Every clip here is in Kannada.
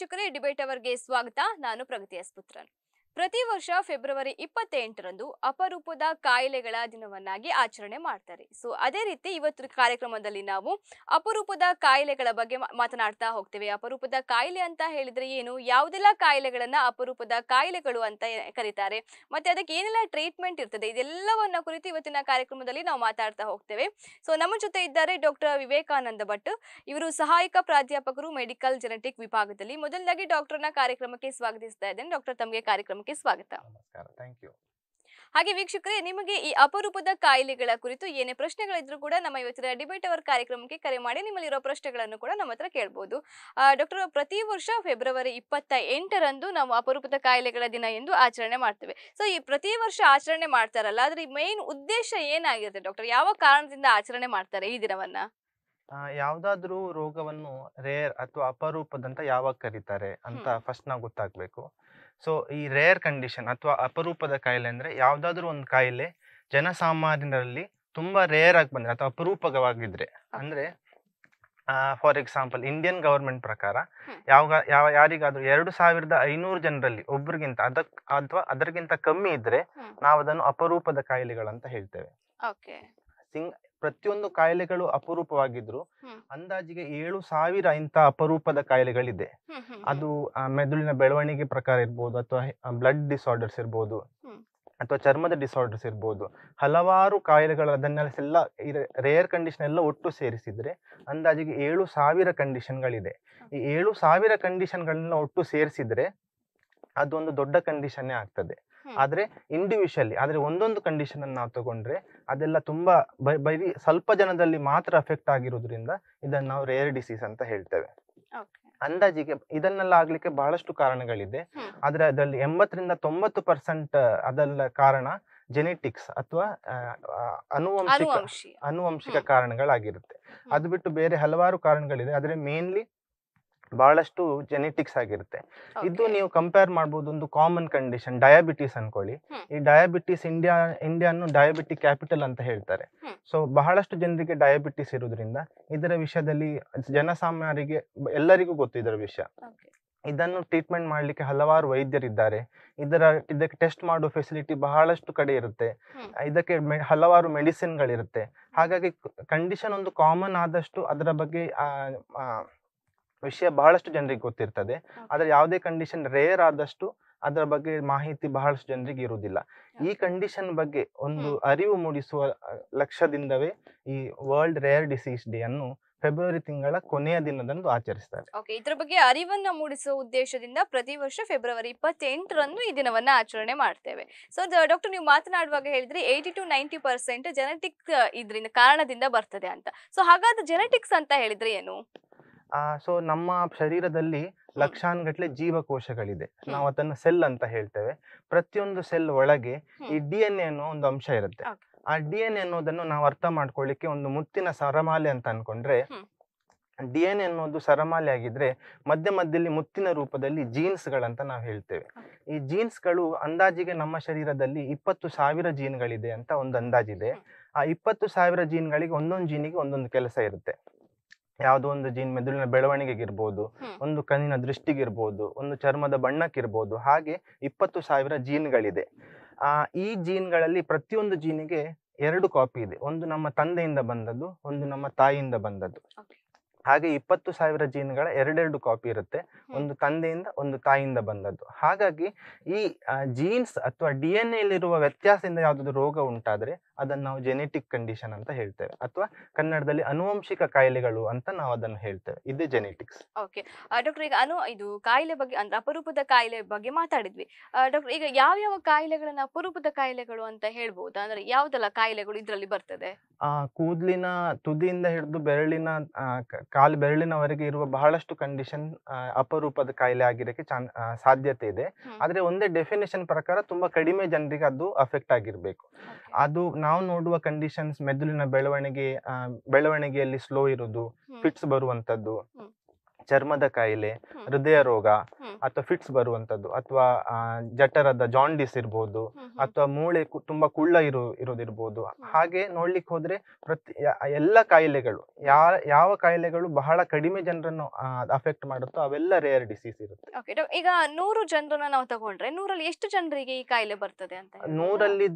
ವೀಕ್ಷಕರೇ ಡಿಬೇಟ್ ಅವರ್ಗೆ ಸ್ವಾಗತ ನಾನು ಪ್ರಗತಿ ಎಸ್ ಪುತ್ರನ್ ಪ್ರತಿ ವರ್ಷ ಫೆಬ್ರವರಿ ಇಪ್ಪತ್ತೆಂಟರಂದು ಅಪರೂಪದ ಕಾಯಿಲೆಗಳ ದಿನವನ್ನಾಗಿ ಆಚರಣೆ ಮಾಡ್ತಾರೆ ಸೊ ಅದೇ ರೀತಿ ಇವತ್ತು ಕಾರ್ಯಕ್ರಮದಲ್ಲಿ ನಾವು ಅಪರೂಪದ ಕಾಯಿಲೆಗಳ ಬಗ್ಗೆ ಮಾತನಾಡ್ತಾ ಹೋಗ್ತೇವೆ ಅಪರೂಪದ ಕಾಯಿಲೆ ಅಂತ ಹೇಳಿದ್ರೆ ಏನು ಯಾವುದೆಲ್ಲ ಕಾಯಿಲೆಗಳನ್ನ ಅಪರೂಪದ ಕಾಯಿಲೆಗಳು ಅಂತ ಕರೀತಾರೆ ಮತ್ತೆ ಅದಕ್ಕೆ ಏನೆಲ್ಲ ಟ್ರೀಟ್ಮೆಂಟ್ ಇರ್ತದೆ ಇದೆಲ್ಲವನ್ನ ಕುರಿತು ಇವತ್ತಿನ ಕಾರ್ಯಕ್ರಮದಲ್ಲಿ ನಾವು ಮಾತಾಡ್ತಾ ಹೋಗ್ತೇವೆ ಸೊ ನಮ್ಮ ಜೊತೆ ಇದ್ದಾರೆ ಡಾಕ್ಟರ್ ವಿವೇಕಾನಂದ ಭಟ್ ಇವರು ಸಹಾಯಕ ಪ್ರಾಧ್ಯಾಪಕರು ಮೆಡಿಕಲ್ ಜೆನೆಟಿಕ್ ವಿಭಾಗದಲ್ಲಿ ಮೊದಲಾಗಿ ಡಾಕ್ಟರ್ನ ಕಾರ್ಯಕ್ರಮಕ್ಕೆ ಸ್ವಾಗತಿಸ್ತಾ ಇದ್ದೇನೆ ಡಾಕ್ಟರ್ ತಮಗೆ ಕಾರ್ಯಕ್ರಮ ಕಾರ್ಯಕ್ರಮಕ್ಕೆ ಸ್ವಾಗತ ನಮಸ್ಕಾರ ಹಾಗೆ ವೀಕ್ಷಕರೇ ನಿಮಗೆ ಈ ಅಪರೂಪದ ಕಾಯಿಲೆಗಳ ಕುರಿತು ಏನೇ ಪ್ರಶ್ನೆಗಳಿದ್ರು ಕೂಡ ನಮ್ಮ ಇವತ್ತಿನ ಡಿಬೇಟ್ ಅವರ್ ಕಾರ್ಯಕ್ರಮಕ್ಕೆ ಕರೆ ಮಾಡಿ ನಿಮ್ಮಲ್ಲಿರೋ ಪ್ರಶ್ನೆಗಳನ್ನು ಕೂಡ ನಮ್ಮ ಹತ್ರ ಕೇಳಬಹುದು ಡಾಕ್ಟರ್ ಪ್ರತಿ ವರ್ಷ ಫೆಬ್ರವರಿ ಇಪ್ಪತ್ತ ಎಂಟರಂದು ನಾವು ಅಪರೂಪದ ಕಾಯಿಲೆಗಳ ದಿನ ಎಂದು ಆಚರಣೆ ಮಾಡ್ತೇವೆ ಸೊ ಈ ಪ್ರತಿ ವರ್ಷ ಆಚರಣೆ ಮಾಡ್ತಾರಲ್ಲ ಆದ್ರೆ ಈ ಮೇನ್ ಉದ್ದೇಶ ಏನಾಗಿರುತ್ತೆ ಡಾಕ್ಟರ್ ಯಾವ ಕಾರಣದಿಂದ ಆಚರಣೆ ಮಾಡ್ತಾರೆ ಈ ದಿನವನ್ನ ಯಾವ್ದಾದ್ರೂ ರೋಗವನ್ನು ರೇರ್ ಅಥವಾ ಅಪರೂಪದಂತ ಯಾವಾಗ ಕರೀತಾರೆ ಅಂತ ಫಸ್ಟ್ ನಾವು ಗೊತ್ತಾಗ್ಬೇಕು ಸೊ ಈ ರೇರ್ ಕಂಡೀಷನ್ ಅಥವಾ ಅಪರೂಪದ ಕಾಯಿಲೆ ಅಂದರೆ ಯಾವುದಾದ್ರೂ ಒಂದು ಕಾಯಿಲೆ ಜನಸಾಮಾನ್ಯರಲ್ಲಿ ತುಂಬ ರೇರ್ ಆಗಿ ಬಂದರೆ ಅಥವಾ ಅಪರೂಪವಾಗಿದ್ರೆ ಅಂದರೆ ಫಾರ್ ಎಕ್ಸಾಂಪಲ್ ಇಂಡಿಯನ್ ಗವರ್ಮೆಂಟ್ ಪ್ರಕಾರ ಯಾವ ಯಾವ ಯಾರಿಗಾದ್ರೂ ಎರಡು ಸಾವಿರದ ಐನೂರು ಜನರಲ್ಲಿ ಒಬ್ರಿಗಿಂತ ಅದಕ್ ಅಥವಾ ಅದರಿಗಿಂತ ಕಮ್ಮಿ ಇದ್ರೆ ನಾವು ಅದನ್ನು ಅಪರೂಪದ ಕಾಯಿಲೆಗಳಂತ ಹೇಳ್ತೇವೆ ಸಿಂಗ್ ಪ್ರತಿಯೊಂದು ಕಾಯಿಲೆಗಳು ಅಪರೂಪವಾಗಿದ್ರು ಅಂದಾಜಿಗೆ ಏಳು ಸಾವಿರ ಇಂತ ಅಪರೂಪದ ಕಾಯಿಲೆಗಳಿದೆ ಅದು ಮೆದುಳಿನ ಬೆಳವಣಿಗೆ ಪ್ರಕಾರ ಇರ್ಬೋದು ಅಥವಾ ಬ್ಲಡ್ ಡಿಸಾರ್ಡರ್ಸ್ ಇರ್ಬೋದು ಅಥವಾ ಚರ್ಮದ ಡಿಸಾರ್ಡರ್ಸ್ ಇರ್ಬೋದು ಹಲವಾರು ಕಾಯಿಲೆಗಳು ಅದನ್ನೆಲ್ಲ ರೇರ್ ಕಂಡೀಷನ್ ಎಲ್ಲ ಒಟ್ಟು ಸೇರಿಸಿದ್ರೆ ಅಂದಾಜಿಗೆ ಏಳು ಸಾವಿರ ಕಂಡೀಷನ್ಗಳಿದೆ ಈ ಏಳು ಸಾವಿರ ಕಂಡೀಷನ್ಗಳನ್ನ ಒಟ್ಟು ಸೇರಿಸಿದ್ರೆ ಅದೊಂದು ದೊಡ್ಡ ಕಂಡೀಷನ್ನೇ ಆಗ್ತದೆ ಆದ್ರೆ ಇಂಡಿವಿಜುವಲಿ ಆದ್ರೆ ಒಂದೊಂದು ಕಂಡೀಷನ್ ಅನ್ನು ನಾವು ತಗೊಂಡ್ರೆ ಅದೆಲ್ಲ ತುಂಬಾ ಬರಿ ಸ್ವಲ್ಪ ಜನದಲ್ಲಿ ಮಾತ್ರ ಅಫೆಕ್ಟ್ ಆಗಿರೋದ್ರಿಂದ ಇದನ್ನ ನಾವು ರೇರ್ ಡಿಸೀಸ್ ಅಂತ ಹೇಳ್ತೇವೆ ಅಂದಾಜಿಗೆ ಇದನ್ನೆಲ್ಲ ಆಗ್ಲಿಕ್ಕೆ ಬಹಳಷ್ಟು ಕಾರಣಗಳಿದೆ ಆದ್ರೆ ಅದರಲ್ಲಿ ಎಂಬತ್ತರಿಂದ ತೊಂಬತ್ತು ಪರ್ಸೆಂಟ್ ಅದೆಲ್ಲ ಕಾರಣ ಜೆನೆಟಿಕ್ಸ್ ಅಥವಾ ಅನುವಂಶಿಕ ಅನುವಂಶಿಕ ಕಾರಣಗಳಾಗಿರುತ್ತೆ ಅದು ಬಿಟ್ಟು ಬೇರೆ ಹಲವಾರು ಕಾರಣಗಳಿದೆ ಆದ್ರೆ ಮೇನ್ಲಿ ಬಹಳಷ್ಟು ಜೆನೆಟಿಕ್ಸ್ ಆಗಿರುತ್ತೆ ಇದು ನೀವು ಕಂಪೇರ್ ಮಾಡ್ಬೋದು ಒಂದು ಕಾಮನ್ ಕಂಡೀಷನ್ ಡಯಾಬಿಟಿಸ್ ಅನ್ಕೊಳ್ಳಿ ಈ ಡಯಾಬಿಟಿಸ್ ಇಂಡಿಯಾ ಇಂಡಿಯಾನು ಡಯಾಬಿಟಿಕ್ ಕ್ಯಾಪಿಟಲ್ ಅಂತ ಹೇಳ್ತಾರೆ ಸೊ ಬಹಳಷ್ಟು ಜನರಿಗೆ ಡಯಾಬಿಟಿಸ್ ಇರೋದ್ರಿಂದ ಇದರ ವಿಷಯದಲ್ಲಿ ಜನಸಾಮಾನ್ಯರಿಗೆ ಎಲ್ಲರಿಗೂ ಗೊತ್ತು ಇದರ ವಿಷಯ ಇದನ್ನು ಟ್ರೀಟ್ಮೆಂಟ್ ಮಾಡಲಿಕ್ಕೆ ಹಲವಾರು ವೈದ್ಯರಿದ್ದಾರೆ ಇದರ ಇದಕ್ಕೆ ಟೆಸ್ಟ್ ಮಾಡೋ ಫೆಸಿಲಿಟಿ ಬಹಳಷ್ಟು ಕಡೆ ಇರುತ್ತೆ ಇದಕ್ಕೆ ಹಲವಾರು ಮೆಡಿಸಿನ್ಗಳಿರುತ್ತೆ ಹಾಗಾಗಿ ಕಂಡೀಷನ್ ಒಂದು ಕಾಮನ್ ಆದಷ್ಟು ಅದರ ಬಗ್ಗೆ ವಿಷಯ ಬಹಳಷ್ಟು ಜನರಿಗೆ ಗೊತ್ತಿರ್ತದೆ ಆದರೆ ಯಾವುದೇ ಕಂಡೀಷನ್ ರೇರ್ ಆದಷ್ಟು ಅದರ ಬಗ್ಗೆ ಮಾಹಿತಿ ಬಹಳಷ್ಟು ಜನರಿಗೆ ಇರುವುದಿಲ್ಲ ಈ ಕಂಡೀಷನ್ ಬಗ್ಗೆ ಒಂದು ಅರಿವು ಮೂಡಿಸುವ ಲಕ್ಷ್ಯದಿಂದವೇ ಈ ವರ್ಲ್ಡ್ ರೇರ್ ಡಿಸೀಸ್ ಡೇ ಅನ್ನು ಫೆಬ್ರವರಿ ತಿಂಗಳ ಕೊನೆಯ ದಿನದಂದು ಆಚರಿಸ್ತಾರೆ ಓಕೆ ಇದರ ಬಗ್ಗೆ ಅರಿವನ್ನ ಮೂಡಿಸುವ ಉದ್ದೇಶದಿಂದ ಪ್ರತಿ ವರ್ಷ ಫೆಬ್ರವರಿ ಇಪ್ಪತ್ತೆಂಟರಂದು ಈ ದಿನವನ್ನ ಆಚರಣೆ ಮಾಡ್ತೇವೆ ಸೊ ಡಾಕ್ಟರ್ ನೀವು ಮಾತನಾಡುವಾಗ ಹೇಳಿದ್ರೆ eighty to ninety percent genetic ಇದರಿಂದ ಕಾರಣದಿಂದ ಬರ್ತದೆ ಅಂತ ಸೊ ಹಾಗಾದ್ರೆ ಜೆನೆಟಿಕ್ಸ್ ಅಂತ ಹೇಳಿದ್ರೆ ಏನು ಆ ಸೊ ನಮ್ಮ ಶರೀರದಲ್ಲಿ ಲಕ್ಷಾನ್ಗಟ್ಲೆ ಜೀವಕೋಶಗಳಿದೆ ನಾವು ಅದನ್ನ ಸೆಲ್ ಅಂತ ಹೇಳ್ತೇವೆ ಪ್ರತಿಯೊಂದು ಸೆಲ್ ಒಳಗೆ ಈ ಡಿ ಎನ್ ಎ ಅನ್ನೋ ಒಂದು ಅಂಶ ಇರುತ್ತೆ ಆ ಡಿ ಎನ್ ಎ ಅನ್ನೋದನ್ನು ನಾವು ಅರ್ಥ ಮಾಡ್ಕೊಳ್ಳಿಕ್ಕೆ ಒಂದು ಮುತ್ತಿನ ಸರಮಾಲೆ ಅಂತ ಅನ್ಕೊಂಡ್ರೆ ಡಿ ಎನ್ ಎ ಅನ್ನೋದು ಸರಮಾಲೆ ಆಗಿದ್ರೆ ಮಧ್ಯ ಮಧ್ಯದಲ್ಲಿ ಮುತ್ತಿನ ರೂಪದಲ್ಲಿ ಜೀನ್ಸ್ಗಳಂತ ನಾವು ಹೇಳ್ತೇವೆ ಈ ಜೀನ್ಸ್ಗಳು ಅಂದಾಜಿಗೆ ನಮ್ಮ ಶರೀರದಲ್ಲಿ ಇಪ್ಪತ್ತು ಸಾವಿರ ಜೀನ್ಗಳಿದೆ ಅಂತ ಒಂದು ಅಂದಾಜಿದೆ ಆ ಇಪ್ಪತ್ತು ಸಾವಿರ ಜೀನ್ಗಳಿಗೆ ಒಂದೊಂದು ಜೀನಿಗೆ ಒಂದೊಂದು ಕೆಲಸ ಇರುತ್ತೆ ಯಾವುದೋ ಒಂದು ಜೀನ್ ಮೆದುಳಿನ ಬೆಳವಣಿಗೆಗಿರ್ಬೋದು ಒಂದು ಕಣ್ಣಿನ ದೃಷ್ಟಿಗಿರ್ಬೋದು ಒಂದು ಚರ್ಮದ ಬಣ್ಣಕ್ಕಿರ್ಬೋದು ಹಾಗೆ ಇಪ್ಪತ್ತು ಸಾವಿರ ಜೀನ್ಗಳಿದೆ ಆ ಈ ಜೀನ್ಗಳಲ್ಲಿ ಪ್ರತಿಯೊಂದು ಜೀನಿಗೆ ಎರಡು ಕಾಪಿ ಇದೆ ಒಂದು ನಮ್ಮ ತಂದೆಯಿಂದ ಬಂದದ್ದು ಒಂದು ನಮ್ಮ ತಾಯಿಯಿಂದ ಬಂದದ್ದು ಹಾಗೆ ಇಪ್ಪತ್ತು ಸಾವಿರ ಜೀನ್ಗಳ ಎರಡೆರಡು ಕಾಪಿ ಇರುತ್ತೆ ಒಂದು ತಂದೆಯಿಂದ ಒಂದು ತಾಯಿಯಿಂದ ಬಂದದ್ದು ಹಾಗಾಗಿ ಈ ಜೀನ್ಸ್ ಅಥವಾ ಡಿ ಎನ್ ಎಲ್ಲಿರುವ ವ್ಯತ್ಯಾಸದಿಂದ ಯಾವುದಾದ್ರು ರೋಗ ಉಂಟಾದರೆ ಅದನ್ನು ನಾವು ಜೆನೆಟಿಕ್ ಕಂಡೀಷನ್ ಅಂತ ಹೇಳ್ತೇವೆ ಅಥವಾ ಕನ್ನಡದಲ್ಲಿ ಅನುವಂಶಿಕ ಕಾಯಿಲೆಗಳು ಅಂತ ನಾವು ಅದನ್ನು ಹೇಳ್ತೇವೆ ಇದು ಜೆನೆಟಿಕ್ಸ್ ಓಕೆ ಡಾಕ್ಟರ್ ಈಗ ಅನು ಇದು ಕಾಯಿಲೆ ಬಗ್ಗೆ ಅಂದ್ರೆ ಅಪರೂಪದ ಕಾಯಿಲೆ ಬಗ್ಗೆ ಮಾತಾಡಿದ್ವಿ ಡಾಕ್ಟರ್ ಈಗ ಯಾವ ಯಾವ ಕಾಯಿಲೆಗಳನ್ನ ಅಪರೂಪದ ಕಾಯಿಲೆಗಳು ಅಂತ ಹೇಳ್ಬಹುದು ಅಂದ್ರೆ ಯಾವ್ದೆಲ್ಲ ಕಾಯಿಲೆಗಳು ಇದರಲ್ಲಿ ಬರ್ತದೆ ಆ ಕೂದಲಿನ ತುದಿಯಿಂದ ಹಿಡಿದು ಬೆರಳಿನ ಕಾಲು ಬೆರಳಿನವರೆಗೆ ಇರುವ ಬಹಳಷ್ಟು ಕಂಡೀಷನ್ ಅಪರೂಪದ ಕಾಯಿಲೆ ಆಗಿರಕ್ಕೆ ಚಾನ್ ಸಾಧ್ಯತೆ ಇದೆ ಆದರೆ ಒಂದೇ ಡೆಫಿನೇಷನ್ ಪ್ರಕಾರ ತುಂಬಾ ಕಡಿಮೆ ಜನರಿಗೆ ಅದು ಅಫೆಕ್ಟ್ ಆಗಿರಬೇಕು ಅದು ನಾವು ನೋಡುವ ಕಂಡೀಷನ್ಸ್ ಮೆದುಳಿನ ಬೆಳವಣಿಗೆ ಬೆಳವಣಿಗೆಯಲ್ಲಿ ಸ್ಲೋ ಇರೋದು ಫಿಟ್ಸ್ ಬರುವಂತದ್ದು ಚರ್ಮದ ಕಾಯಿಲೆ ಹೃದಯ ರೋಗ ಅಥವಾ ಫಿಟ್ಸ್ ಬರುವಂತದ್ದು ಅಥವಾ ಜಠರದ ಜಾಂಡಿಸ್ ಇರ್ಬೋದು ಅಥವಾ ಮೂಳೆ ತುಂಬಾ ಕುಳ್ಳ ಇರೋ ಇರೋದಿರ್ಬೋದು ಹಾಗೆ ನೋಡ್ಲಿಕ್ಕೆ ಹೋದ್ರೆ ಪ್ರತಿ ಎಲ್ಲ ಕಾಯಿಲೆಗಳು ಯಾ ಯಾವ ಕಾಯಿಲೆಗಳು ಬಹಳ ಕಡಿಮೆ ಜನರನ್ನು ಅಫೆಕ್ಟ್ ಮಾಡುತ್ತೋ ಅವೆಲ್ಲ ರೇರ್ ಡಿಸೀಸ್ ಇರುತ್ತೆ ಈಗ ನೂರು ಜನರನ್ನ ನಾವು ತಗೊಂಡ್ರೆ ನೂರಲ್ಲಿ ಎಷ್ಟು ಜನರಿಗೆ ಈ ಕಾಯಿಲೆ ಬರ್ತದೆ ಅಂತ ನೂರಲ್ಲಿ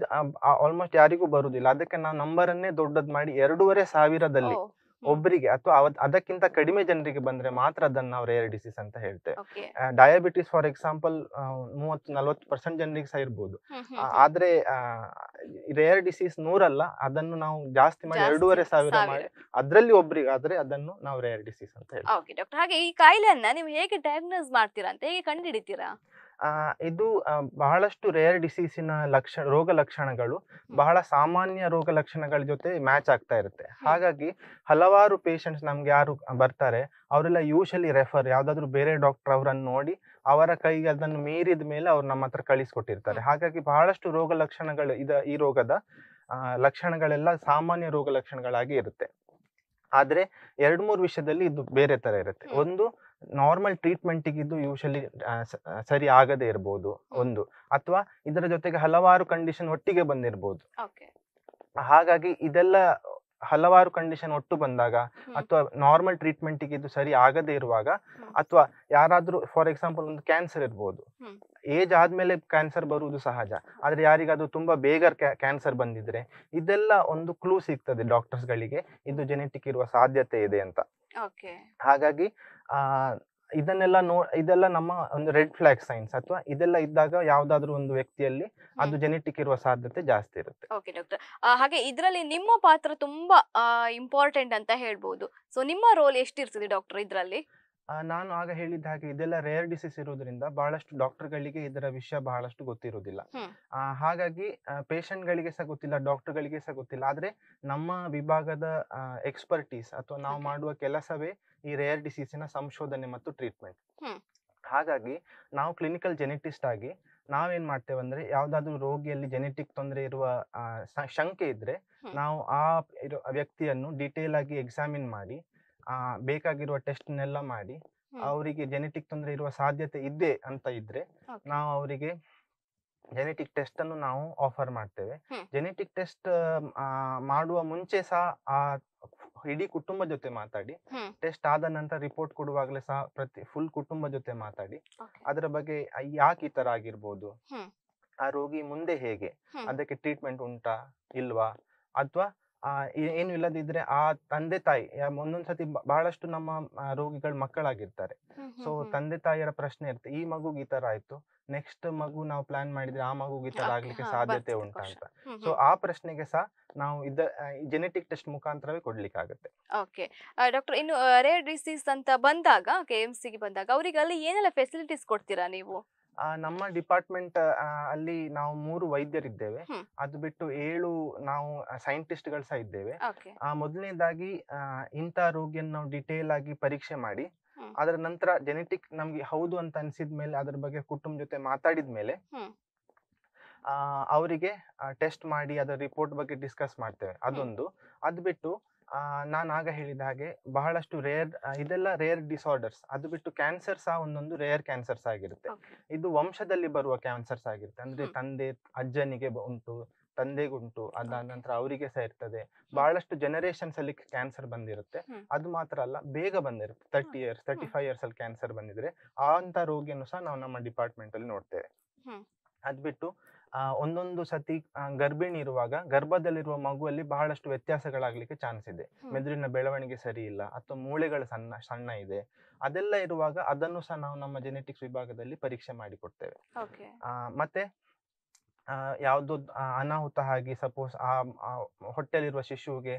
ಆಲ್ಮೋಸ್ಟ್ ಯಾರಿಗೂ ಬರುದಿಲ್ಲ ಅದಕ್ಕೆ ನಾವು ನಂಬರ್ ಅನ್ನೇ ದೊಡ್ಡದ್ ಮಾಡಿ ಎರಡೂವರೆ ಸಾವಿರದಲ್ಲಿ ಒಬ್ಬರಿಗೆ ಅಥವಾ ಅದಕ್ಕಿಂತ ಕಡಿಮೆ ಜನರಿಗೆ ಬಂದ್ರೆ ಮಾತ್ರ ಅದನ್ನ ನಾವು ರೇರ್ ಡಿಸೀಸ್ ಅಂತ ಹೇಳ್ತೇವೆ ಡಯಾಬಿಟಿಸ್ ಫಾರ್ ಎಕ್ಸಾಂಪಲ್ ಮೂವತ್ತು ನಲ್ವತ್ತು ಪರ್ಸೆಂಟ್ ಜನರಿಗೆ ಸಹ ಇರ್ಬೋದು ಆದ್ರೆ ರೇರ್ ಡಿಸೀಸ್ ನೂರಲ್ಲ ಅದನ್ನು ನಾವು ಜಾಸ್ತಿ ಮಾಡಿ ಎರಡೂವರೆ ಸಾವಿರ ಮಾಡಿ ಅದರಲ್ಲಿ ಒಬ್ರಿಗಾದ್ರೆ ಅದನ್ನು ನಾವು ರೇರ್ ಡಿಸೀಸ್ ಅಂತ ಹೇಳ್ತೇವೆ ಡಾಕ್ಟರ್ ಹಾಗೆ ಈ ಕಾಯಿಲೆಯನ್ನ ನೀವು ಹೇಗೆ ಡಯಾಗ್ನೋಸ್ ಮಾಡ್ತೀರಾ ಅಂತ ಹೇಗೆ ಕಂಡುಹಿಡಿತೀರಾ ಇದು ಬಹಳಷ್ಟು ರೇರ್ ಡಿಸೀಸಿನ ಲಕ್ಷ ರೋಗ ಲಕ್ಷಣಗಳು ಬಹಳ ಸಾಮಾನ್ಯ ರೋಗ ಲಕ್ಷಣಗಳ ಜೊತೆ ಮ್ಯಾಚ್ ಆಗ್ತಾ ಇರುತ್ತೆ ಹಾಗಾಗಿ ಹಲವಾರು ಪೇಷಂಟ್ಸ್ ನಮ್ಗೆ ಯಾರು ಬರ್ತಾರೆ ಅವರೆಲ್ಲ ಯೂಶಲಿ ರೆಫರ್ ಯಾವ್ದಾದ್ರು ಬೇರೆ ಡಾಕ್ಟರ್ ಅವರನ್ನು ನೋಡಿ ಅವರ ಕೈಗೆ ಅದನ್ನು ಮೀರಿದ ಮೇಲೆ ಅವ್ರು ನಮ್ಮ ಹತ್ರ ಕಳಿಸ್ಕೊಟ್ಟಿರ್ತಾರೆ ಹಾಗಾಗಿ ಬಹಳಷ್ಟು ರೋಗ ಲಕ್ಷಣಗಳು ಇದ ಈ ರೋಗದ ಲಕ್ಷಣಗಳೆಲ್ಲ ಸಾಮಾನ್ಯ ರೋಗ ಲಕ್ಷಣಗಳಾಗಿ ಇರುತ್ತೆ ಆದರೆ ಎರಡು ಮೂರು ವಿಷಯದಲ್ಲಿ ಇದು ಬೇರೆ ಥರ ಇರುತ್ತೆ ಒಂದು ನಾರ್ಮಲ್ ಟ್ರೀಟ್ಮೆಂಟಿಗಿದ್ದು ಯೂಶಲಿ ಸರಿ ಆಗದೇ ಇರ್ಬೋದು ಒಂದು ಅಥವಾ ಇದರ ಜೊತೆಗೆ ಹಲವಾರು ಕಂಡೀಷನ್ ಒಟ್ಟಿಗೆ ಬಂದಿರ್ಬೋದು ಹಾಗಾಗಿ ಇದೆಲ್ಲ ಹಲವಾರು ಕಂಡೀಷನ್ ಒಟ್ಟು ಬಂದಾಗ ಅಥವಾ ನಾರ್ಮಲ್ ಟ್ರೀಟ್ಮೆಂಟಿಗೆ ಇದು ಸರಿ ಆಗದೇ ಇರುವಾಗ ಅಥವಾ ಯಾರಾದರೂ ಫಾರ್ ಎಕ್ಸಾಂಪಲ್ ಒಂದು ಕ್ಯಾನ್ಸರ್ ಇರ್ಬೋದು ಏಜ್ ಆದ್ಮೇಲೆ ಕ್ಯಾನ್ಸರ್ ಬರುವುದು ಸಹಜ ಆದರೆ ಯಾರಿಗಾದ್ರೂ ತುಂಬಾ ಬೇಗ ಕ್ಯಾನ್ಸರ್ ಬಂದಿದ್ರೆ ಇದೆಲ್ಲ ಒಂದು ಕ್ಲೂ ಸಿಗ್ತದೆ ಡಾಕ್ಟರ್ಸ್ಗಳಿಗೆ ಇದು ಜೆನೆಟಿಕ್ ಇರುವ ಸಾಧ್ಯತೆ ಇದೆ ಅಂತ ಹಾಗಾಗಿ ಆ ಇದನ್ನೆಲ್ಲ ನೋ ಇದೆಲ್ಲ ನಮ್ಮ ಒಂದು ರೆಡ್ ಫ್ಲಾಗ್ ಸೈನ್ಸ್ ಅಥವಾ ಇದೆಲ್ಲ ಇದ್ದಾಗ ಯಾವ್ದಾದ್ರು ಒಂದು ವ್ಯಕ್ತಿಯಲ್ಲಿ ಅದು ಜೆನೆಟಿಕ್ ಇರುವ ಸಾಧ್ಯತೆ ಜಾಸ್ತಿ ಇರುತ್ತೆ ಓಕೆ ಡಾಕ್ಟರ್ ಹಾಗೆ ಇದರಲ್ಲಿ ನಿಮ್ಮ ಪಾತ್ರ ತುಂಬಾ ಇಂಪಾರ್ಟೆಂಟ್ ಅಂತ ಹೇಳ್ಬೋದು ಸೊ ನಿಮ್ಮ ರೋಲ್ ಎಷ್ಟಿರ್ತದೆ ಡಾಕ್ಟರ್ ಇದರಲ್ಲಿ ನಾನು ಆಗ ಹೇಳಿದ ಹಾಗೆ ಇದೆಲ್ಲ ರೇರ್ ಡಿಸೀಸ್ ಇರೋದ್ರಿಂದ ಬಹಳಷ್ಟು ಡಾಕ್ಟರ್ಗಳಿಗೆ ಇದರ ವಿಷಯ ಬಹಳಷ್ಟು ಗೊತ್ತಿರೋದಿಲ್ಲ ಹಾಗಾಗಿ ಗಳಿಗೆ ಸಹ ಗೊತ್ತಿಲ್ಲ ಡಾಕ್ಟರ್ಗಳಿಗೆ ಸಹ ಗೊತ್ತಿಲ್ಲ ಆದ್ರೆ ನಮ್ಮ ವಿಭಾಗದ ಎಕ್ಸ್ಪರ್ಟೀಸ್ ಅಥವಾ ನಾವು ಮಾಡುವ ಕೆಲಸವೇ ಈ ರೇರ್ ಡಿಸೀಸಿನ ಸಂಶೋಧನೆ ಮತ್ತು ಟ್ರೀಟ್ಮೆಂಟ್ ಹಾಗಾಗಿ ನಾವು ಕ್ಲಿನಿಕಲ್ ಜೆನೆಟಿಸ್ಟ್ ಆಗಿ ನಾವೇನ್ ಮಾಡ್ತೇವೆ ಅಂದ್ರೆ ಯಾವ್ದಾದ್ರು ರೋಗಿಯಲ್ಲಿ ಜೆನೆಟಿಕ್ ತೊಂದರೆ ಇರುವ ಶಂಕೆ ಇದ್ರೆ ನಾವು ಆ ವ್ಯಕ್ತಿಯನ್ನು ಡೀಟೇಲ್ ಆಗಿ ಎಕ್ಸಾಮಿನ್ ಮಾಡಿ ಆ ಬೇಕಾಗಿರುವ ಟೆಸ್ಟ್ನೆಲ್ಲ ಮಾಡಿ ಅವರಿಗೆ ಜೆನೆಟಿಕ್ ತೊಂದರೆ ಇರುವ ಸಾಧ್ಯತೆ ಇದೆ ಅಂತ ಇದ್ರೆ ನಾವು ಅವರಿಗೆ ಜೆನೆಟಿಕ್ ಟೆಸ್ಟ್ ಅನ್ನು ನಾವು ಆಫರ್ ಮಾಡ್ತೇವೆ ಜೆನೆಟಿಕ್ ಟೆಸ್ಟ್ ಮಾಡುವ ಮುಂಚೆ ಸಹ ಆ ಇಡೀ ಕುಟುಂಬ ಜೊತೆ ಮಾತಾಡಿ ಟೆಸ್ಟ್ ಆದ ನಂತರ ರಿಪೋರ್ಟ್ ಕೊಡುವಾಗಲೇ ಸಹ ಪ್ರತಿ ಫುಲ್ ಕುಟುಂಬ ಜೊತೆ ಮಾತಾಡಿ ಅದರ ಬಗ್ಗೆ ಯಾಕೆ ಈ ತರ ಆಗಿರ್ಬೋದು ಆ ರೋಗಿ ಮುಂದೆ ಹೇಗೆ ಅದಕ್ಕೆ ಟ್ರೀಟ್ಮೆಂಟ್ ಉಂಟಾ ಇಲ್ವಾ ಅಥವಾ ಆ ಏನು ಇಲ್ಲದಿದ್ರೆ ಆ ತಂದೆ ತಾಯಿ ಸತಿ ಬಹಳಷ್ಟು ನಮ್ಮ ರೋಗಿಗಳು ಮಕ್ಕಳಾಗಿರ್ತಾರೆ ಸೊ ತಂದೆ ತಾಯಿಯರ ಪ್ರಶ್ನೆ ಇರುತ್ತೆ ಈ ಮಗು ಈ ತರ ಆಯ್ತು ನೆಕ್ಸ್ಟ್ ಮಗು ನಾವು ಪ್ಲಾನ್ ಮಾಡಿದ್ರೆ ಆ ಮಗುಗೆ ಈ ತರ ಆಗ್ಲಿಕ್ಕೆ ಸಾಧ್ಯತೆ ಉಂಟಾ ಅಂತ ಸೊ ಆ ಪ್ರಶ್ನೆಗೆ ಸಹ ನಾವು ಇದ ಜೆನೆಟಿಕ್ ಟೆಸ್ಟ್ ಮುಖಾಂತರವೇ ಕೊಡ್ಲಿಕ್ಕೆ ಆಗುತ್ತೆ ಓಕೆ ಡಾಕ್ಟರ್ ಇನ್ನು ರೇರ್ ಡಿಸೀಸ್ ಅಂತ ಬಂದಾಗ ಕೆ ಎಂ ಬಂದಾಗ ಅವರಿಗೆ ಅಲ್ಲಿ ಏನೆಲ್ಲ ಫೆಸಿಲಿಟೀಸ್ ಕೊಡ್ತೀರಾ ನೀವು ನಮ್ಮ ಡಿಪಾರ್ಟ್ಮೆಂಟ್ ಅಲ್ಲಿ ನಾವು ಮೂರು ವೈದ್ಯರಿದ್ದೇವೆ ಅದು ಬಿಟ್ಟು ಏಳು ನಾವು ಸೈಂಟಿಸ್ಟ್ ಗಳು ಸಹ ಇದ್ದೇವೆ ಮೊದಲನೇದಾಗಿ ಇಂತ ರೋಗಿಯನ್ನು ನಾವು ಡಿಟೇಲ್ ಆಗಿ ಪರೀಕ್ಷೆ ಮಾಡಿ ಅದರ ನಂತರ ಜೆನೆಟಿಕ್ ನಮ್ಗೆ ಹೌದು ಅಂತ ಅನ್ಸಿದ ಮೇಲೆ ಅದ್ರ ಬಗ್ಗೆ ಕುಟುಂಬ ಜೊತೆ ಮಾತಾಡಿದ ಮೇಲೆ ಅವರಿಗೆ ಟೆಸ್ಟ್ ಮಾಡಿ ಅದರ ರಿಪೋರ್ಟ್ ಬಗ್ಗೆ ಡಿಸ್ಕಸ್ ಮಾಡ್ತೇವೆ ಅದೊಂದು ಅದು ಬಿಟ್ಟು ನಾನು ಆಗ ಹೇಳಿದ ಹಾಗೆ ಬಹಳಷ್ಟು ರೇರ್ ಇದೆಲ್ಲ ರೇರ್ ಡಿಸಾರ್ಡರ್ಸ್ ಅದು ಬಿಟ್ಟು ಕ್ಯಾನ್ಸರ್ ಸಹ ಒಂದೊಂದು ರೇರ್ ಕ್ಯಾನ್ಸರ್ಸ್ ಆಗಿರುತ್ತೆ ಇದು ವಂಶದಲ್ಲಿ ಬರುವ ಕ್ಯಾನ್ಸರ್ಸ್ ಆಗಿರುತ್ತೆ ಅಂದ್ರೆ ತಂದೆ ಅಜ್ಜನಿಗೆ ಉಂಟು ತಂದೆಗುಂಟು ಅದಾದ ನಂತರ ಅವರಿಗೆ ಸಹ ಇರ್ತದೆ ಬಹಳಷ್ಟು ಜನರೇಷನ್ಸ್ ಅಲ್ಲಿ ಕ್ಯಾನ್ಸರ್ ಬಂದಿರುತ್ತೆ ಅದು ಮಾತ್ರ ಅಲ್ಲ ಬೇಗ ಬಂದಿರುತ್ತೆ thirty years thirty five years ಅಲ್ಲಿ ಕ್ಯಾನ್ಸರ್ ಬಂದಿದ್ರೆ ಆ ಅಂತ ರೋಗಿಯನ್ನು ಸಹ ನಾವು ನಮ್ಮ ಡಿಪಾರ್ಟ್ಮೆಂಟ್ ಅಲ್ಲಿ ನೋಡ್ತೇವೆ ಅದ್ಬಿಟ್ಟು ಒಂದೊಂದು ಸತಿ ಗರ್ಭಿಣಿ ಇರುವಾಗ ಗರ್ಭದಲ್ಲಿರುವ ಮಗುವಲ್ಲಿ ಬಹಳಷ್ಟು ವ್ಯತ್ಯಾಸಗಳಾಗಲಿಕ್ಕೆ ಚಾನ್ಸ್ ಇದೆ ಮೆದುಳಿನ ಬೆಳವಣಿಗೆ ಸರಿ ಇಲ್ಲ ಅಥವಾ ಮೂಳೆಗಳು ಸಣ್ಣ ಸಣ್ಣ ಇದೆ ಅದೆಲ್ಲ ಇರುವಾಗ ಅದನ್ನು ಸಹ ನಾವು ನಮ್ಮ ಜೆನೆಟಿಕ್ಸ್ ವಿಭಾಗದಲ್ಲಿ ಪರೀಕ್ಷೆ ಮಾಡಿಕೊಡ್ತೇವೆ ಮತ್ತೆ ಯಾವುದೋ ಅನಾಹುತ ಆಗಿ ಸಪೋಸ್ ಆ ಹೊಟ್ಟೆಲಿರುವ ಶಿಶುವಿಗೆ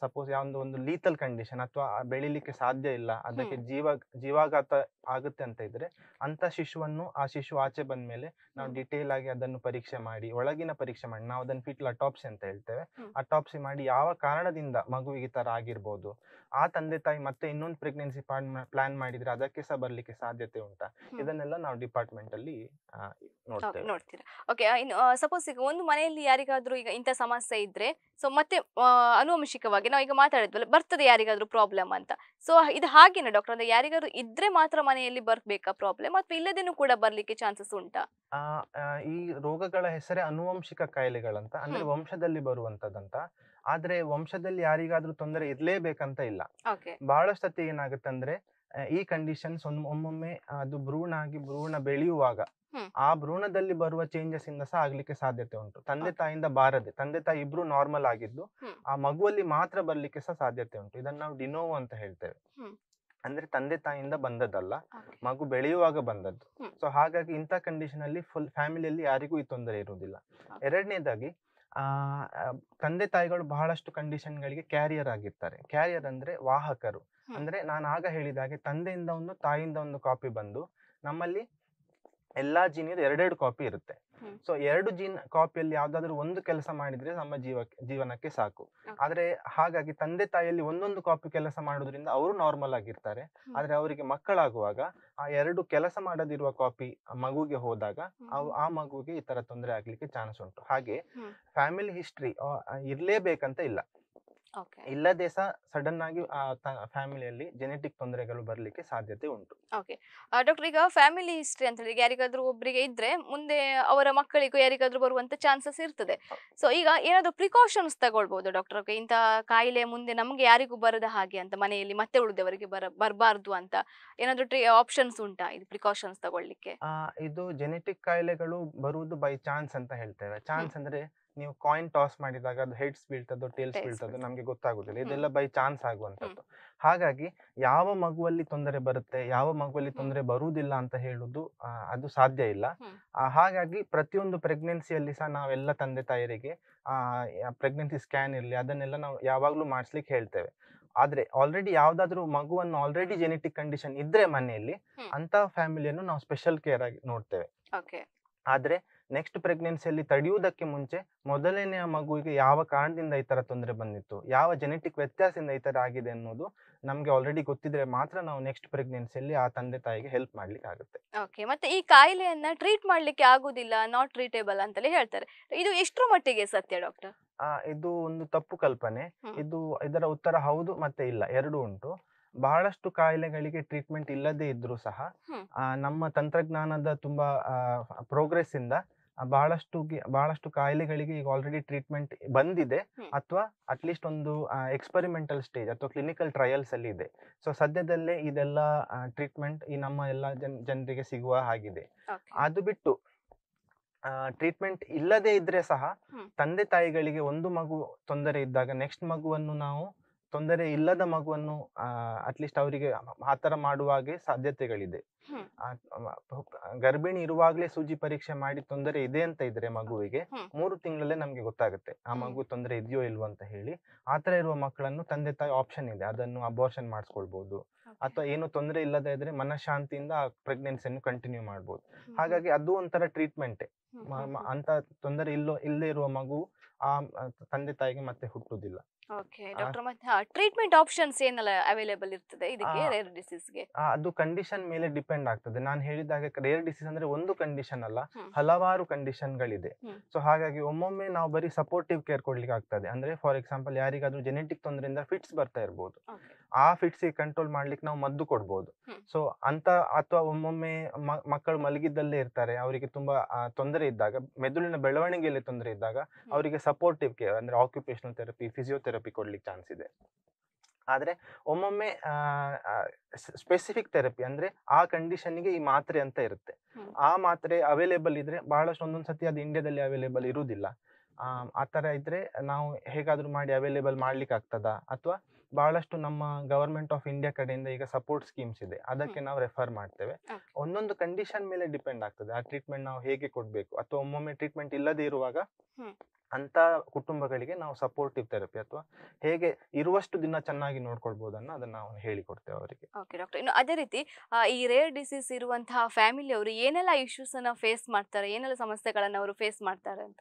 ಸಪೋಸ್ ಯಾವೊಂದು ಒಂದು ಲೀತಲ್ ಕಂಡೀಷನ್ ಅಥವಾ ಬೆಳಿಲಿಕ್ಕೆ ಸಾಧ್ಯ ಇಲ್ಲ ಅದಕ್ಕೆ ಜೀವ ಜೀವಾಘಾತ ಆಗುತ್ತೆ ಅಂತ ಇದ್ರೆ ಅಂತ ಶಿಶುವನ್ನು ಆ ಶಿಶು ಆಚೆ ಬಂದ ಮೇಲೆ ನಾವು ಡಿಟೇಲ್ ಆಗಿ ಅದನ್ನು ಪರೀಕ್ಷೆ ಮಾಡಿ ಒಳಗಿನ ಪರೀಕ್ಷೆ ಮಾಡಿ ನಾವು ಅದನ್ನು ಫಿಟ್ಲ್ ಅಟಾಪ್ಸಿ ಅಂತ ಹೇಳ್ತೇವೆ ಅಟಾಪ್ಸಿ ಮಾಡಿ ಯಾವ ಕಾರಣದಿಂದ ಮಗುವಿಗೆ ತರ ಆಗಿರ್ಬೋದು ಆ ತಂದೆ ತಾಯಿ ಮತ್ತೆ ಇನ್ನೊಂದು ಪ್ರೆಗ್ನೆನ್ಸಿ ಪ್ಲಾನ್ ಮಾಡಿದ್ರೆ ಅದಕ್ಕೆ ಸಹ ಬರ್ಲಿಕ್ಕೆ ಸಾಧ್ಯತೆ ಉಂಟಾ ಇದನ್ನೆಲ್ಲ ನಾವು ಡಿಪಾರ್ಟ್ಮೆಂಟ್ ಅಲ್ಲಿ ನೋಡ್ತೇವೆ ನೋಡ್ತೀರಾ ಓಕೆ ಸಪೋಸ್ ಈಗ ಒಂದು ಮನೆಯಲ್ಲಿ ಯಾರಿಗಾದ್ರೂ ಈಗ ಇಂಥ ಸಮಸ್ಯೆ ಇದ್ರೆ ಸೊ ಮತ್ತೆ ಅನುವಂಶಿಕವಾಗಿ ನಾವು ಈಗ ಮಾತಾಡಿದ್ವಲ್ಲ ಬರ್ತದೆ ಯಾರಿಗಾದ್ರೂ ಪ್ರಾಬ್ಲಮ್ ಅಂತ ಸೊ ಇದು ಹಾಗೇನ ಡಾಕ್ಟರ್ ಅಂದ್ರೆ ಯಾರಿಗಾದ್ರೂ ಇದ್ರೆ ಮಾತ್ರ ಮನೆಯಲ್ಲಿ ಬರ್ಬೇಕಾ ಪ್ರಾಬ್ಲಮ್ ಅಥವಾ ಇಲ್ಲದೇನು ಕೂಡ ಬರ್ಲಿಕ್ಕೆ ಚಾನ್ಸಸ್ ಉಂಟಾ ಈ ರೋಗಗಳ ಹೆಸರೇ ಅನುವಂಶಿಕ ಕಾಯಿಲೆಗಳಂತ ಅಂದ್ರೆ ವಂಶದಲ್ಲಿ ಬರುವಂತದಂತ ಆದ್ರೆ ವಂಶದಲ್ಲಿ ಯಾರಿಗಾದ್ರೂ ತೊಂದರೆ ಇರ್ಲೇಬೇಕಂತ ಇಲ್ಲ ಬಹಳಷ್ಟತಿ ಏನಾಗುತ್ತೆ ಅಂದ್ರೆ ಈ ಕಂಡೀಷನ್ಸ್ ಒಮ್ಮೊಮ್ಮೆ ಅದು ಭ್ರೂಣ ಆಗಿ ಭ್ರೂಣ ಬೆಳೆಯುವಾಗ ಆ ಭ್ರೂಣದಲ್ಲಿ ಬರುವ ಚೇಂಜಸ್ ಇಂದ ಸಹ ಆಗ್ಲಿಕ್ಕೆ ಸಾಧ್ಯತೆ ಉಂಟು ತಂದೆ ತಾಯಿಂದ ಬಾರದೆ ತಂದೆ ತಾಯಿ ಇಬ್ರು ನಾರ್ಮಲ್ ಆಗಿದ್ದು ಆ ಮಗುವಲ್ಲಿ ಮಾತ್ರ ಬರ್ಲಿಕ್ಕೆ ಸಹ ಸಾಧ್ಯತೆ ಉಂಟು ಇದನ್ನ ನಾವು ಡಿನೋವ್ ಅಂತ ಹೇಳ್ತೇವೆ ಅಂದ್ರೆ ತಂದೆ ತಾಯಿಯಿಂದ ಬಂದದ್ದಲ್ಲ ಮಗು ಬೆಳೆಯುವಾಗ ಬಂದದ್ದು ಸೊ ಹಾಗಾಗಿ ಇಂಥ ಕಂಡೀಷನ್ ಅಲ್ಲಿ ಫುಲ್ ಫ್ಯಾಮಿಲಿಯಲ್ಲಿ ಯಾರಿಗೂ ಈ ತೊಂದರೆ ಇರುವುದಿಲ್ಲ ಎರಡನೇದಾಗಿ ಆ ತಂದೆ ತಾಯಿಗಳು ಬಹಳಷ್ಟು ಕಂಡೀಷನ್ಗಳಿಗೆ ಕ್ಯಾರಿಯರ್ ಆಗಿರ್ತಾರೆ ಕ್ಯಾರಿಯರ್ ಅಂದ್ರೆ ವಾಹಕರು ಅಂದ್ರೆ ನಾನು ಆಗ ಹೇಳಿದ ಹಾಗೆ ತಂದೆಯಿಂದ ಒಂದು ತಾಯಿಯಿಂದ ಒಂದು ಕಾಪಿ ಬಂದು ನಮ್ಮಲ್ಲಿ ಎಲ್ಲಾ ಜೀನಿಯರ್ ಎರಡೆರಡು ಕಾಪಿ ಇರುತ್ತೆ ಸೊ ಎರಡು ಜೀನ್ ಕಾಪಿಯಲ್ಲಿ ಯಾವ್ದಾದ್ರು ಒಂದು ಕೆಲಸ ಮಾಡಿದ್ರೆ ನಮ್ಮ ಜೀವಕ್ಕೆ ಜೀವನಕ್ಕೆ ಸಾಕು ಆದ್ರೆ ಹಾಗಾಗಿ ತಂದೆ ತಾಯಿಯಲ್ಲಿ ಒಂದೊಂದು ಕಾಪಿ ಕೆಲಸ ಮಾಡೋದ್ರಿಂದ ಅವರು ನಾರ್ಮಲ್ ಆಗಿರ್ತಾರೆ ಆದ್ರೆ ಅವರಿಗೆ ಮಕ್ಕಳಾಗುವಾಗ ಆ ಎರಡು ಕೆಲಸ ಮಾಡದಿರುವ ಕಾಪಿ ಮಗುಗೆ ಹೋದಾಗ ಆ ಮಗುಗೆ ಈ ತರ ತೊಂದರೆ ಆಗ್ಲಿಕ್ಕೆ ಚಾನ್ಸ್ ಉಂಟು ಹಾಗೆ ಫ್ಯಾಮಿಲಿ ಹಿಸ್ಟ್ರಿ ಇರ್ಲೇಬೇಕಂತ ಇಲ್ಲ ಇಲ್ಲದೆ ಸಹ ಸಡನ್ ಆಗಿ ಫ್ಯಾಮಿಲಿಯಲ್ಲಿ ಜೆನೆಟಿಕ್ ತೊಂದರೆಗಳು ಬರಲಿಕ್ಕೆ ಸಾಧ್ಯತೆ ಉಂಟು ಓಕೆ ಡಾಕ್ಟರ್ ಈಗ ಫ್ಯಾಮಿಲಿ ಹಿಸ್ಟ್ರಿ ಅಂತ ಹೇಳಿ ಯಾರಿಗಾದ್ರೂ ಒಬ್ಬರಿಗೆ ಇದ್ರೆ ಮುಂದೆ ಅವರ ಮಕ್ಕಳಿಗೂ ಯಾರಿಗಾದ್ರೂ ಬರುವಂತ ಚಾನ್ಸಸ್ ಇರ್ತದೆ ಸೊ ಈಗ ಏನಾದ್ರೂ ಪ್ರಿಕಾಷನ್ಸ್ ತಗೊಳ್ಬಹುದು ಡಾಕ್ಟರ್ ಇಂತಹ ಕಾಯಿಲೆ ಮುಂದೆ ನಮಗೆ ಯಾರಿಗೂ ಬರದ ಹಾಗೆ ಅಂತ ಮನೆಯಲ್ಲಿ ಮತ್ತೆ ಉಳಿದವರಿಗೆ ಬರ ಬರಬಾರ್ದು ಅಂತ ಏನಾದ್ರೂ ಆಪ್ಷನ್ಸ್ ಉಂಟಾ ಇದು ಪ್ರಿಕಾಷನ್ಸ್ ತಗೊಳ್ಲಿಕ್ಕೆ ಇದು ಜೆನೆಟಿಕ್ ಕಾಯಿಲೆಗಳು ಬರುವುದು ಬೈ ಚಾನ್ಸ್ ಅಂತ ಹೇಳ್ತೇವೆ ಚಾನ್ಸ್ ಅಂದ್ರೆ ನೀವು ಕಾಯಿನ್ ಟಾಸ್ ಮಾಡಿದಾಗ ಅದು ಹೆಡ್ಸ್ ಬೀಳ್ತದೋ ಟೇಲ್ಸ್ ಬೀಳ್ತದೋ ನಮಗೆ ಗೊತ್ತಾಗುದಿಲ್ಲ ಇದೆಲ್ಲ ಬೈ ಚಾನ್ಸ್ ಆಗುವಂಥದ್ದು ಹಾಗಾಗಿ ಯಾವ ಮಗುವಲ್ಲಿ ತೊಂದರೆ ಬರುತ್ತೆ ಯಾವ ಮಗುವಲ್ಲಿ ತೊಂದರೆ ಬರುವುದಿಲ್ಲ ಅಂತ ಹೇಳುದು ಅದು ಸಾಧ್ಯ ಇಲ್ಲ ಹಾಗಾಗಿ ಪ್ರತಿಯೊಂದು ಪ್ರೆಗ್ನೆನ್ಸಿಯಲ್ಲಿ ಸಹ ನಾವೆಲ್ಲ ತಂದೆ ತಾಯರಿಗೆ ಪ್ರೆಗ್ನೆನ್ಸಿ ಸ್ಕ್ಯಾನ್ ಇರಲಿ ಅದನ್ನೆಲ್ಲ ನಾವು ಯಾವಾಗಲೂ ಮಾಡಿಸ್ಲಿಕ್ಕೆ ಹೇಳ್ತೇವೆ ಆದ್ರೆ ಆಲ್ರೆಡಿ ಯಾವ್ದಾದ್ರು ಮಗುವನ್ನು ಆಲ್ರೆಡಿ ಜೆನೆಟಿಕ್ ಕಂಡೀಷನ್ ಇದ್ರೆ ಮನೆಯಲ್ಲಿ ಅಂತ ಫ್ಯಾಮಿಲಿಯನ್ನು ನಾವು ಸ್ಪೆಷಲ್ ಕೇರ್ ಆಗಿ ನೋಡ್ತೇವೆ ಆದ್ರೆ ನೆಕ್ಸ್ಟ್ ಪ್ರೆಗ್ನೆನ್ಸಿಯಲ್ಲಿ ತಡೆಯುವುದಕ್ಕೆ ಮುಂಚೆ ಮೊದಲನೆಯ ಮಗುವಿಗೆ ಯಾವ ಕಾರಣದಿಂದ ಈ ಥರ ತೊಂದರೆ ಬಂದಿತ್ತು ಯಾವ ಜೆನೆಟಿಕ್ ವ್ಯತ್ಯಾಸದಿಂದ ಈ ಥರ ಆಗಿದೆ ಅನ್ನೋದು ನಮಗೆ ಆಲ್ರೆಡಿ ಗೊತ್ತಿದ್ರೆ ಮಾತ್ರ ನಾವು ನೆಕ್ಸ್ಟ್ ಪ್ರೆಗ್ನೆನ್ಸಿಯಲ್ಲಿ ಆ ತಂದೆ ತಾಯಿಗೆ ಹೆಲ್ಪ್ ಮಾಡ್ಲಿಕ್ಕೆ ಆಗುತ್ತೆ ಓಕೆ ಮತ್ತೆ ಈ ಕಾಯಿಲೆಯನ್ನ ಟ್ರೀಟ್ ಮಾಡ್ಲಿಕ್ಕೆ ಆಗುದಿಲ್ಲ ನಾಟ್ ಟ್ರೀಟೇಬಲ್ ಅಂತಲೇ ಹೇಳ್ತಾರೆ ಇದು ಎಷ್ಟರ ಮಟ್ಟಿಗೆ ಸತ್ಯ ಡಾಕ್ಟರ್ ಇದು ಒಂದು ತಪ್ಪು ಕಲ್ಪನೆ ಇದು ಇದರ ಉತ್ತರ ಹೌದು ಮತ್ತೆ ಇಲ್ಲ ಎರಡು ಉಂಟು ಬಹಳಷ್ಟು ಕಾಯಿಲೆಗಳಿಗೆ ಟ್ರೀಟ್ಮೆಂಟ್ ಇಲ್ಲದೇ ಇದ್ರೂ ಸಹ ನಮ್ಮ ತಂತ್ರಜ್ಞಾನದ ತುಂಬಾ ಪ್ರೋಗ್ರೆಸ್ ಇಂದ ಬಹಳಷ್ಟು ಬಹಳಷ್ಟು ಕಾಯಿಲೆಗಳಿಗೆ ಈಗ ಆಲ್ರೆಡಿ ಟ್ರೀಟ್ಮೆಂಟ್ ಬಂದಿದೆ ಅಥವಾ ಅಟ್ಲೀಸ್ಟ್ ಒಂದು ಎಕ್ಸ್ಪರಿಮೆಂಟಲ್ ಸ್ಟೇಜ್ ಅಥವಾ ಕ್ಲಿನಿಕಲ್ ಟ್ರಯಲ್ಸ್ ಅಲ್ಲಿ ಇದೆ ಸೊ ಸದ್ಯದಲ್ಲೇ ಇದೆಲ್ಲ ಟ್ರೀಟ್ಮೆಂಟ್ ಈ ನಮ್ಮ ಎಲ್ಲ ಜನರಿಗೆ ಸಿಗುವ ಹಾಗಿದೆ ಅದು ಬಿಟ್ಟು ಟ್ರೀಟ್ಮೆಂಟ್ ಇಲ್ಲದೇ ಇದ್ರೆ ಸಹ ತಂದೆ ತಾಯಿಗಳಿಗೆ ಒಂದು ಮಗು ತೊಂದರೆ ಇದ್ದಾಗ ನೆಕ್ಸ್ಟ್ ಮಗುವನ್ನು ನಾವು ತೊಂದರೆ ಇಲ್ಲದ ಮಗುವನ್ನು ಅಟ್ಲೀಸ್ಟ್ ಅವರಿಗೆ ಆತರ ಮಾಡುವಾಗೆ ಸಾಧ್ಯತೆಗಳಿದೆ ಗರ್ಭಿಣಿ ಇರುವಾಗ್ಲೇ ಸೂಜಿ ಪರೀಕ್ಷೆ ಮಾಡಿ ತೊಂದರೆ ಇದೆ ಅಂತ ಇದ್ರೆ ಮಗುವಿಗೆ ಮೂರು ತಿಂಗಳಲ್ಲೇ ನಮ್ಗೆ ಗೊತ್ತಾಗುತ್ತೆ ಆ ಮಗು ತೊಂದರೆ ಇದೆಯೋ ಇಲ್ವೋ ಅಂತ ಹೇಳಿ ಆತರ ಇರುವ ಮಕ್ಕಳನ್ನು ತಂದೆ ತಾಯಿ ಆಪ್ಷನ್ ಇದೆ ಅದನ್ನು ಅಬೋರ್ಷನ್ ಮಾಡಿಸ್ಕೊಳ್ಬಹುದು ಅಥವಾ ಏನು ತೊಂದರೆ ಇಲ್ಲದ ಇದ್ರೆ ಮನಃಶಾಂತಿಯಿಂದ ಆ ಪ್ರೆಗ್ನೆನ್ಸಿಯನ್ನು ಕಂಟಿನ್ಯೂ ಮಾಡ್ಬೋದು ಹಾಗಾಗಿ ಅದು ಒಂಥರ ಟ್ರೀಟ್ಮೆಂಟ್ ಅಂತ ತೊಂದರೆ ಇಲ್ಲೋ ಇಲ್ಲದೆ ಇರುವ ಮಗು ಆ ತಂದೆ ತಾಯಿಗೆ ಮತ್ತೆ ಹುಟ್ಟುದಿಲ್ಲ ಓಕೆ ಡಾಕ್ಟರ್ ಮತ್ತೆ ಟ್ರೀಟ್ಮೆಂಟ್ ಆಪ್ಷನ್ಸ್ ಏನೆಲ್ಲ ಅವೈಲೇಬಲ್ ಇರ್ತದೆ ಇದಕ್ಕೆ ರೇರ್ ಅದು ಕಂಡೀಷನ್ ಮೇಲೆ ಡಿಪೆಂಡ್ ಆಗ್ತದೆ ನಾನು ಹೇಳಿದಾಗ ರೇರ್ ಡಿಸೀಸ್ ಅಂದ್ರೆ ಒಂದು ಕಂಡೀಷನ್ ಅಲ್ಲ ಹಲವಾರು ಗಳಿದೆ ಸೊ ಹಾಗಾಗಿ ಒಮ್ಮೊಮ್ಮೆ ನಾವು ಬರೀ ಸಪೋರ್ಟಿವ್ ಕೇರ್ ಕೊಡ್ಲಿಕ್ಕೆ ಆಗ್ತದೆ ಅಂದ್ರೆ ಫಾರ್ ಎಕ್ಸಾಂಪಲ್ ಯಾರಿಗಾದ್ರೂ ಜೆನೆಟಿಕ್ ತೊಂದರೆಯಿಂದ ಫಿಟ್ಸ್ ಬರ್ತಾ ಇರಬಹುದು ಆ ಗೆ ಕಂಟ್ರೋಲ್ ಮಾಡ್ಲಿಕ್ಕೆ ನಾವು ಮದ್ದು ಕೊಡ್ಬೋದು ಸೊ ಅಂತ ಅಥವಾ ಒಮ್ಮೊಮ್ಮೆ ಮಕ್ಕಳು ಮಲಗಿದ್ದಲ್ಲೇ ಇರ್ತಾರೆ ಅವರಿಗೆ ತುಂಬಾ ತೊಂದರೆ ಇದ್ದಾಗ ಮೆದುಳಿನ ಬೆಳವಣಿಗೆಯಲ್ಲಿ ತೊಂದರೆ ಇದ್ದಾಗ ಅವರಿಗೆ ಸಪೋರ್ಟಿವ್ ಕೇರ್ ಅಂದ್ರೆ ಆಕ್ಯುಪೇಷನಲ್ ಥೆರಪಿ ಫಿಸಿಯೋಥೆರಪಿ ಥೆರಪಿ ಕೊಡ್ಲಿಕ್ಕೆ ಚಾನ್ಸ್ ಇದೆ ಆದರೆ ಒಮ್ಮೊಮ್ಮೆ ಸ್ಪೆಸಿಫಿಕ್ ಥೆರಪಿ ಅಂದ್ರೆ ಆ ಕಂಡೀಷನ್ಗೆ ಈ ಮಾತ್ರೆ ಅಂತ ಇರುತ್ತೆ ಆ ಮಾತ್ರೆ ಅವೈಲೇಬಲ್ ಇದ್ರೆ ಬಹಳಷ್ಟು ಒಂದೊಂದು ಸತಿ ಅದು ಇಂಡಿಯಾದಲ್ಲಿ ಅವೈಲೇಬಲ್ ಇರುವುದಿಲ್ಲ ಆ ಥರ ಇದ್ರೆ ನಾವು ಹೇಗಾದರೂ ಮಾಡಿ ಅವೈಲೇಬಲ್ ಮಾಡ್ಲಿಕ್ಕೆ ಆಗ್ತದಾ ಅಥವಾ ಬಹಳಷ್ಟು ನಮ್ಮ ಗವರ್ಮೆಂಟ್ ಆಫ್ ಇಂಡಿಯಾ ಕಡೆಯಿಂದ ಈಗ ಸಪೋರ್ಟ್ ಸ್ಕೀಮ್ಸ್ ಇದೆ ಅದಕ್ಕೆ ನಾವು ರೆಫರ್ ಮಾಡ್ತೇವೆ ಒಂದೊಂದು ಕಂಡೀಷನ್ ಮೇಲೆ ಡಿಪೆಂಡ್ ಆಗ್ತದೆ ಆ ಟ್ರೀಟ್ಮೆಂಟ್ ನಾವು ಹೇಗೆ ಕೊಡಬೇಕು ಅಥವಾ ಒಮ್ಮೊಮ್ಮೆ ಟ್ರೀಟ್ಮೆಂಟ್ ಇಲ್ಲದೆ ಇರುವಾಗ ಅಂತ ಕುಟುಂಬಗಳಿಗೆ ನಾವು ಸಪೋರ್ಟಿವ್ ಥೆರಪಿ ಅಥವಾ ಹೇಗೆ ಇರುವಷ್ಟು ದಿನ ಚೆನ್ನಾಗಿ ನೋಡ್ಕೊಳ್ಬೋದನ್ನ ಅದನ್ನ ನಾವು ಹೇಳಿಕೊಡ್ತೇವೆ ಅವರಿಗೆ ಓಕೆ ಡಾಕ್ಟರ್ ಇನ್ನು ಅದೇ ರೀತಿ ಈ ರೇರ್ ಡಿಸೀಸ್ ಇರುವಂತಹ ಫ್ಯಾಮಿಲಿ ಅವರು ಏನೆಲ್ಲ ಇಶ್ಯೂಸ್ ಅನ್ನ ಫೇಸ್ ಮಾಡ್ತಾರೆ ಏನೆಲ್ಲ ಸಮಸ್ಯೆಗಳನ್ನ ಅವರು ಫೇಸ್ ಮಾಡ್ತಾರೆ ಅಂತ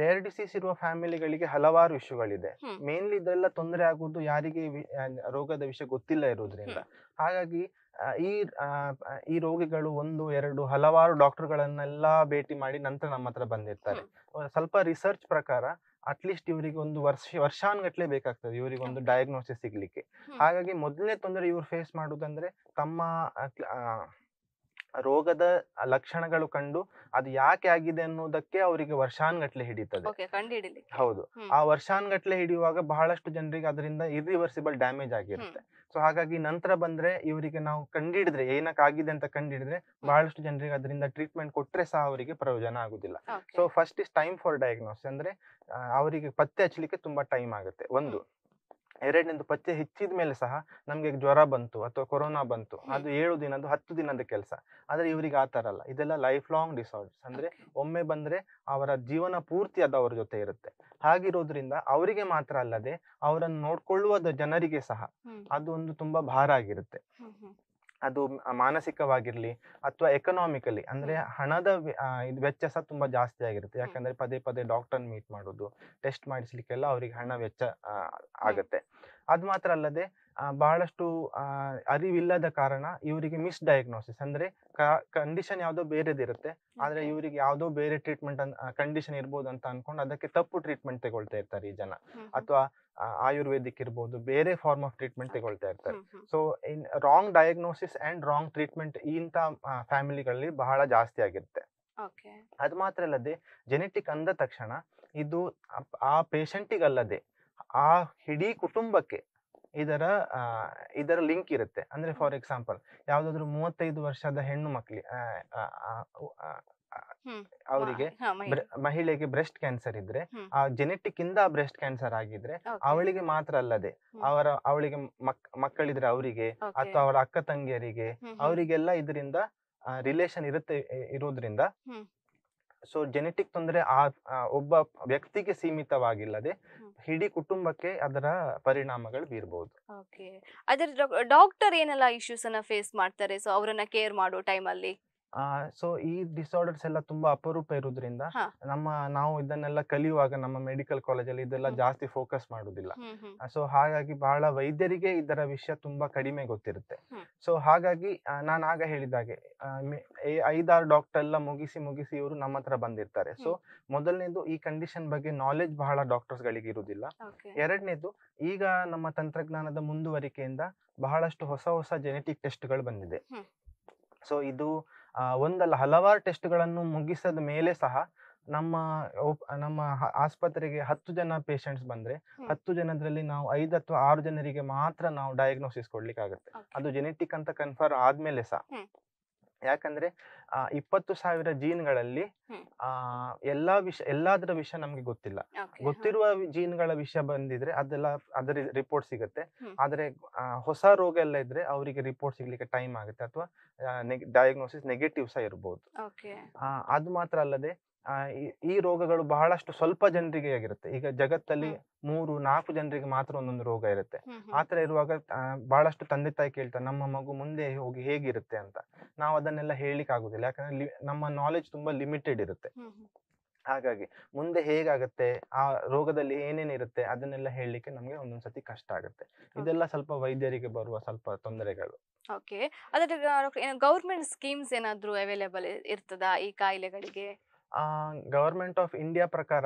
ರೇರ್ ಡಿಸೀಸ್ ಇರುವ ಫ್ಯಾಮಿಲಿಗಳಿಗೆ ಹಲವಾರು ಇಶ್ಯೂಗಳಿದೆ ಮೇನ್ಲಿ ಇದೆಲ್ಲ ತೊಂದರೆ ಆಗುವುದು ಯಾರಿಗೆ ರೋಗದ ವಿಷಯ ಗೊತ್ತಿಲ್ಲ ಇರೋದ್ರಿಂದ ಹಾಗಾಗಿ ಈ ಈ ರೋಗಿಗಳು ಒಂದು ಎರಡು ಹಲವಾರು ಡಾಕ್ಟರ್ಗಳನ್ನೆಲ್ಲ ಭೇಟಿ ಮಾಡಿ ನಂತರ ನಮ್ಮ ಹತ್ರ ಬಂದಿರ್ತಾರೆ ಸ್ವಲ್ಪ ರಿಸರ್ಚ್ ಪ್ರಕಾರ ಅಟ್ಲೀಸ್ಟ್ ಇವರಿಗೆ ಒಂದು ವರ್ಷ ವರ್ಷಾನ್ಗಟ್ಲೆ ಬೇಕಾಗ್ತದೆ ಇವರಿಗೆ ಒಂದು ಡಯಾಗ್ನೋಸಿಸ್ ಸಿಗ್ಲಿಕ್ಕೆ ಹಾಗಾಗಿ ಮೊದಲನೇ ತೊಂದರೆ ಇವ್ರು ಫೇಸ್ ಮಾಡುದಂದ್ರೆ ತಮ್ಮ ರೋಗದ ಲಕ್ಷಣಗಳು ಕಂಡು ಅದು ಯಾಕೆ ಆಗಿದೆ ಅನ್ನೋದಕ್ಕೆ ಅವರಿಗೆ ವರ್ಷಾನ್ಗಟ್ಲೆ ಹಿಡಿತದೆ ಹೌದು ಆ ವರ್ಷಾನ್ಗಟ್ಲೆ ಹಿಡಿಯುವಾಗ ಬಹಳಷ್ಟು ಜನರಿಗೆ ಅದರಿಂದ ಇರಿವರ್ಸಿಬಲ್ ಡ್ಯಾಮೇಜ್ ಆಗಿರುತ್ತೆ ಸೊ ಹಾಗಾಗಿ ನಂತರ ಬಂದ್ರೆ ಇವರಿಗೆ ನಾವು ಕಂಡಿಡಿದ್ರೆ ಆಗಿದೆ ಅಂತ ಕಂಡಿಡಿದ್ರೆ ಬಹಳಷ್ಟು ಜನರಿಗೆ ಅದರಿಂದ ಟ್ರೀಟ್ಮೆಂಟ್ ಕೊಟ್ಟರೆ ಸಹ ಅವರಿಗೆ ಪ್ರಯೋಜನ ಆಗುದಿಲ್ಲ so first is time for diagnose ಅಂದ್ರೆ ಅವರಿಗೆ ಪತ್ತೆ ಹಚ್ಚಲಿಕ್ಕೆ ತುಂಬಾ ಟೈಮ್ ಆಗುತ್ತೆ ಒಂದು ಎರಡನೇದು ಪಚ್ಚೆ ಹೆಚ್ಚಿದ ಮೇಲೆ ಸಹ ನಮಗೆ ಜ್ವರ ಬಂತು ಅಥವಾ ಕೊರೋನಾ ಬಂತು ಅದು ಏಳು ದಿನದ್ದು ಹತ್ತು ದಿನದ ಕೆಲಸ ಆದರೆ ಇವರಿಗೆ ಆ ಥರ ಅಲ್ಲ ಇದೆಲ್ಲ ಲೈಫ್ ಲಾಂಗ್ ಡಿಸಾರ್ಡರ್ಸ್ ಅಂದರೆ ಒಮ್ಮೆ ಬಂದರೆ ಅವರ ಜೀವನ ಪೂರ್ತಿ ಅದು ಅವ್ರ ಜೊತೆ ಇರುತ್ತೆ ಹಾಗಿರೋದ್ರಿಂದ ಅವರಿಗೆ ಮಾತ್ರ ಅಲ್ಲದೆ ಅವರನ್ನು ನೋಡ್ಕೊಳ್ಳುವ ಜನರಿಗೆ ಸಹ ಅದು ಒಂದು ತುಂಬಾ ಭಾರ ಆಗಿರುತ್ತೆ ಅದು ಮಾನಸಿಕವಾಗಿರಲಿ ಅಥವಾ ಎಕನಾಮಿಕಲಿ ಅಂದರೆ ಹಣದ ಇದು ವೆಚ್ಚ ಸಹ ತುಂಬ ಜಾಸ್ತಿ ಆಗಿರುತ್ತೆ ಯಾಕಂದ್ರೆ ಪದೇ ಪದೇ ಡಾಕ್ಟರ್ ಮೀಟ್ ಮಾಡೋದು ಟೆಸ್ಟ್ ಮಾಡಿಸ್ಲಿಕ್ಕೆಲ್ಲ ಅವ್ರಿಗೆ ಹಣ ವೆಚ್ಚ ಆಗುತ್ತೆ ಅದು ಮಾತ್ರ ಅಲ್ಲದೆ ಬಹಳಷ್ಟು ಅರಿವಿಲ್ಲದ ಕಾರಣ ಇವರಿಗೆ ಮಿಸ್ ಡಯಾಗ್ನೋಸಿಸ್ ಅಂದ್ರೆ ಕಂಡೀಷನ್ ಯಾವುದೋ ಬೇರೆದಿರುತ್ತೆ ಆದ್ರೆ ಇವರಿಗೆ ಯಾವುದೋ ಬೇರೆ ಟ್ರೀಟ್ಮೆಂಟ್ ಕಂಡೀಷನ್ ಇರ್ಬೋದು ಅಂತ ಅನ್ಕೊಂಡು ಅದಕ್ಕೆ ತಪ್ಪು ಟ್ರೀಟ್ಮೆಂಟ್ ತಗೊಳ್ತಾ ಇರ್ತಾರೆ ಈ ಜನ ಅಥವಾ ಆಯುರ್ವೇದಿಕ್ ಇರ್ಬೋದು ಬೇರೆ ಫಾರ್ಮ್ ಆಫ್ ಟ್ರೀಟ್ಮೆಂಟ್ ತಗೊಳ್ತಾ ಇರ್ತಾರೆ so in wrong diagnosis and wrong treatment ಇಂಥ ಫ್ಯಾಮಿಲಿಗಳಲ್ಲಿ ಬಹಳ ಜಾಸ್ತಿ ಆಗಿರುತ್ತೆ ಅದು ಮಾತ್ರ ಅಲ್ಲದೆ ಜೆನೆಟಿಕ್ ಅಂದ ತಕ್ಷಣ ಇದು ಆ ಪೇಷಂಟಿಗಲ್ಲದೆ ಆ ಇಡೀ ಕುಟುಂಬಕ್ಕೆ ಇದರ ಇದರ ಲಿಂಕ್ ಇರುತ್ತೆ ಅಂದ್ರೆ ಫಾರ್ ಎಕ್ಸಾಂಪಲ್ ಯಾವ್ದಾದ್ರು ಮೂವತ್ತೈದು ವರ್ಷದ ಹೆಣ್ಣು ಮಕ್ಳಿ ಅವರಿಗೆ ಮಹಿಳೆಗೆ ಬ್ರೆಸ್ಟ್ ಕ್ಯಾನ್ಸರ್ ಇದ್ರೆ ಆ ಜೆನೆಟಿಕ್ ಇಂದ ಬ್ರೆಸ್ಟ್ ಕ್ಯಾನ್ಸರ್ ಆಗಿದ್ರೆ ಅವಳಿಗೆ ಮಾತ್ರ ಅಲ್ಲದೆ ಅವರ ಅವಳಿಗೆ ಮಕ್ಕಳಿದ್ರೆ ಅವರಿಗೆ ಅಥವಾ ಅವರ ಅಕ್ಕ ತಂಗಿಯರಿಗೆ ಅವರಿಗೆಲ್ಲ ಇದರಿಂದ ರಿಲೇಶನ್ ಇರುತ್ತೆ ಇರೋದ್ರಿಂದ ಸೊ ಜೆನೆಟಿಕ್ ತೊಂದರೆ ಆ ಒಬ್ಬ ವ್ಯಕ್ತಿಗೆ ಸೀಮಿತವಾಗಿಲ್ಲದೆ ಹಿಡಿ ಕುಟುಂಬಕ್ಕೆ ಅದರ ಪರಿಣಾಮಗಳು ಬೀರ್ಬೋದು ಓಕೆ ಡಾಕ್ಟರ್ ಏನೆಲ್ಲ ಇಶ್ಯೂಸ್ ಅನ್ನ ಫೇಸ್ ಮಾಡ್ತಾರೆ ಸೊ ಅವರನ್ನ ಕೇರ್ ಮಾಡೋ ಟೈಮಲ್ಲಿ ಸೊ ಈ ಡಿಸಾರ್ಡರ್ಸ್ ಎಲ್ಲ ತುಂಬಾ ಅಪರೂಪ ಇರೋದ್ರಿಂದ ನಮ್ಮ ನಾವು ಇದನ್ನೆಲ್ಲ ಕಲಿಯುವಾಗ ನಮ್ಮ ಮೆಡಿಕಲ್ ಕಾಲೇಜಲ್ಲಿ ಇದೆಲ್ಲ ಜಾಸ್ತಿ ಫೋಕಸ್ ಮಾಡುದಿಲ್ಲ ಸೊ ಹಾಗಾಗಿ ಬಹಳ ವೈದ್ಯರಿಗೆ ಇದರ ವಿಷಯ ತುಂಬಾ ಕಡಿಮೆ ಗೊತ್ತಿರುತ್ತೆ ಸೊ ಹಾಗಾಗಿ ನಾನು ಆಗ ಹೇಳಿದಾಗೆ ಐದಾರು ಡಾಕ್ಟರ್ ಎಲ್ಲ ಮುಗಿಸಿ ಮುಗಿಸಿ ಇವರು ನಮ್ಮ ಹತ್ರ ಬಂದಿರ್ತಾರೆ ಸೊ ಮೊದಲನೇದು ಈ ಕಂಡೀಷನ್ ಬಗ್ಗೆ ನಾಲೆಜ್ ಬಹಳ ಡಾಕ್ಟರ್ಸ್ ಗಳಿಗೆ ಇರುವುದಿಲ್ಲ ಎರಡನೇದು ಈಗ ನಮ್ಮ ತಂತ್ರಜ್ಞಾನದ ಮುಂದುವರಿಕೆಯಿಂದ ಬಹಳಷ್ಟು ಹೊಸ ಹೊಸ ಜೆನೆಟಿಕ್ ಟೆಸ್ಟ್ಗಳು ಬಂದಿದೆ ಸೊ ಇದು ಒಂದಲ್ಲ ಹಲವಾರು ಟೆಸ್ಟ್ಗಳನ್ನು ಮುಗಿಸದ ಮೇಲೆ ಸಹ ನಮ್ಮ ನಮ್ಮ ಆಸ್ಪತ್ರೆಗೆ ಹತ್ತು ಜನ ಪೇಷಂಟ್ಸ್ ಬಂದ್ರೆ ಹತ್ತು ಜನದಲ್ಲಿ ನಾವು ಐದು ಅಥವಾ ಆರು ಜನರಿಗೆ ಮಾತ್ರ ನಾವು ಡಯಾಗ್ನೋಸಿಸ್ ಕೊಡ್ಲಿಕ್ಕೆ ಆಗುತ್ತೆ ಅದು ಜೆನೆಟಿಕ್ ಅಂತ ಕನ್ಫರ್ಮ್ ಆದ್ಮೇಲೆ ಸಹ ಯಾಕಂದ್ರೆ ಇಪ್ಪತ್ತು ಸಾವಿರ ಜೀನ್ಗಳಲ್ಲಿ ಆ ಎಲ್ಲಾ ವಿಷಯ ಎಲ್ಲಾದ್ರ ವಿಷಯ ನಮ್ಗೆ ಗೊತ್ತಿಲ್ಲ ಗೊತ್ತಿರುವ ಜೀನ್ಗಳ ವಿಷಯ ಬಂದಿದ್ರೆ ಅದೆಲ್ಲ ಅದರ ರಿಪೋರ್ಟ್ ಸಿಗುತ್ತೆ ಆದ್ರೆ ಹೊಸ ರೋಗ ಎಲ್ಲ ಇದ್ರೆ ಅವರಿಗೆ ರಿಪೋರ್ಟ್ ಸಿಗ್ಲಿಕ್ಕೆ ಟೈಮ್ ಆಗುತ್ತೆ ಅಥವಾ ಡಯಾಗ್ನೋಸಿಸ್ ನೆಗೆಟಿವ್ ಸಹ ಇರ್ಬೋದು ಅದು ಮಾತ್ರ ಅಲ್ಲದೆ ಈ ರೋಗಗಳು ಬಹಳಷ್ಟು ಸ್ವಲ್ಪ ಜನರಿಗೆ ಆಗಿರುತ್ತೆ ಈಗ ಜಗತ್ತಲ್ಲಿ ಮೂರು ನಾಲ್ಕು ಜನರಿಗೆ ಮಾತ್ರ ಒಂದೊಂದು ರೋಗ ಇರುತ್ತೆ ಆತರ ಇರುವಾಗ ಬಹಳಷ್ಟು ತಂದೆ ತಾಯಿ ಕೇಳ್ತಾರೆ ನಮ್ಮ ಮಗು ಮುಂದೆ ಹೋಗಿ ಹೇಗಿರುತ್ತೆ ಅಂತ ನಾವು ಅದನ್ನೆಲ್ಲ ಹೇಳಲಿಕ್ಕೆ ಆಗುದಿಲ್ಲ ಯಾಕಂದ್ರೆ ನಮ್ಮ ನಾಲೆಜ್ ತುಂಬಾ ಲಿಮಿಟೆಡ್ ಇರುತ್ತೆ ಹಾಗಾಗಿ ಮುಂದೆ ಹೇಗಾಗುತ್ತೆ ಆ ರೋಗದಲ್ಲಿ ಏನೇನಿರುತ್ತೆ ಅದನ್ನೆಲ್ಲ ಹೇಳಲಿಕ್ಕೆ ನಮಗೆ ಒಂದೊಂದ್ಸತಿ ಕಷ್ಟ ಆಗುತ್ತೆ ಇದೆಲ್ಲ ಸ್ವಲ್ಪ ವೈದ್ಯರಿಗೆ ಬರುವ ಸ್ವಲ್ಪ ತೊಂದರೆಗಳು ಓಕೆ ಗೌರ್ಮೆಂಟ್ ಸ್ಕೀಮ್ಸ್ ಏನಾದರೂ ಅವೈಲೇಬಲ್ ಇರ್ತದಾ ಈ ಕಾಯಿಲೆಗಳಿಗೆ ಗವರ್ಮೆಂಟ್ ಆಫ್ ಇಂಡಿಯಾ ಪ್ರಕಾರ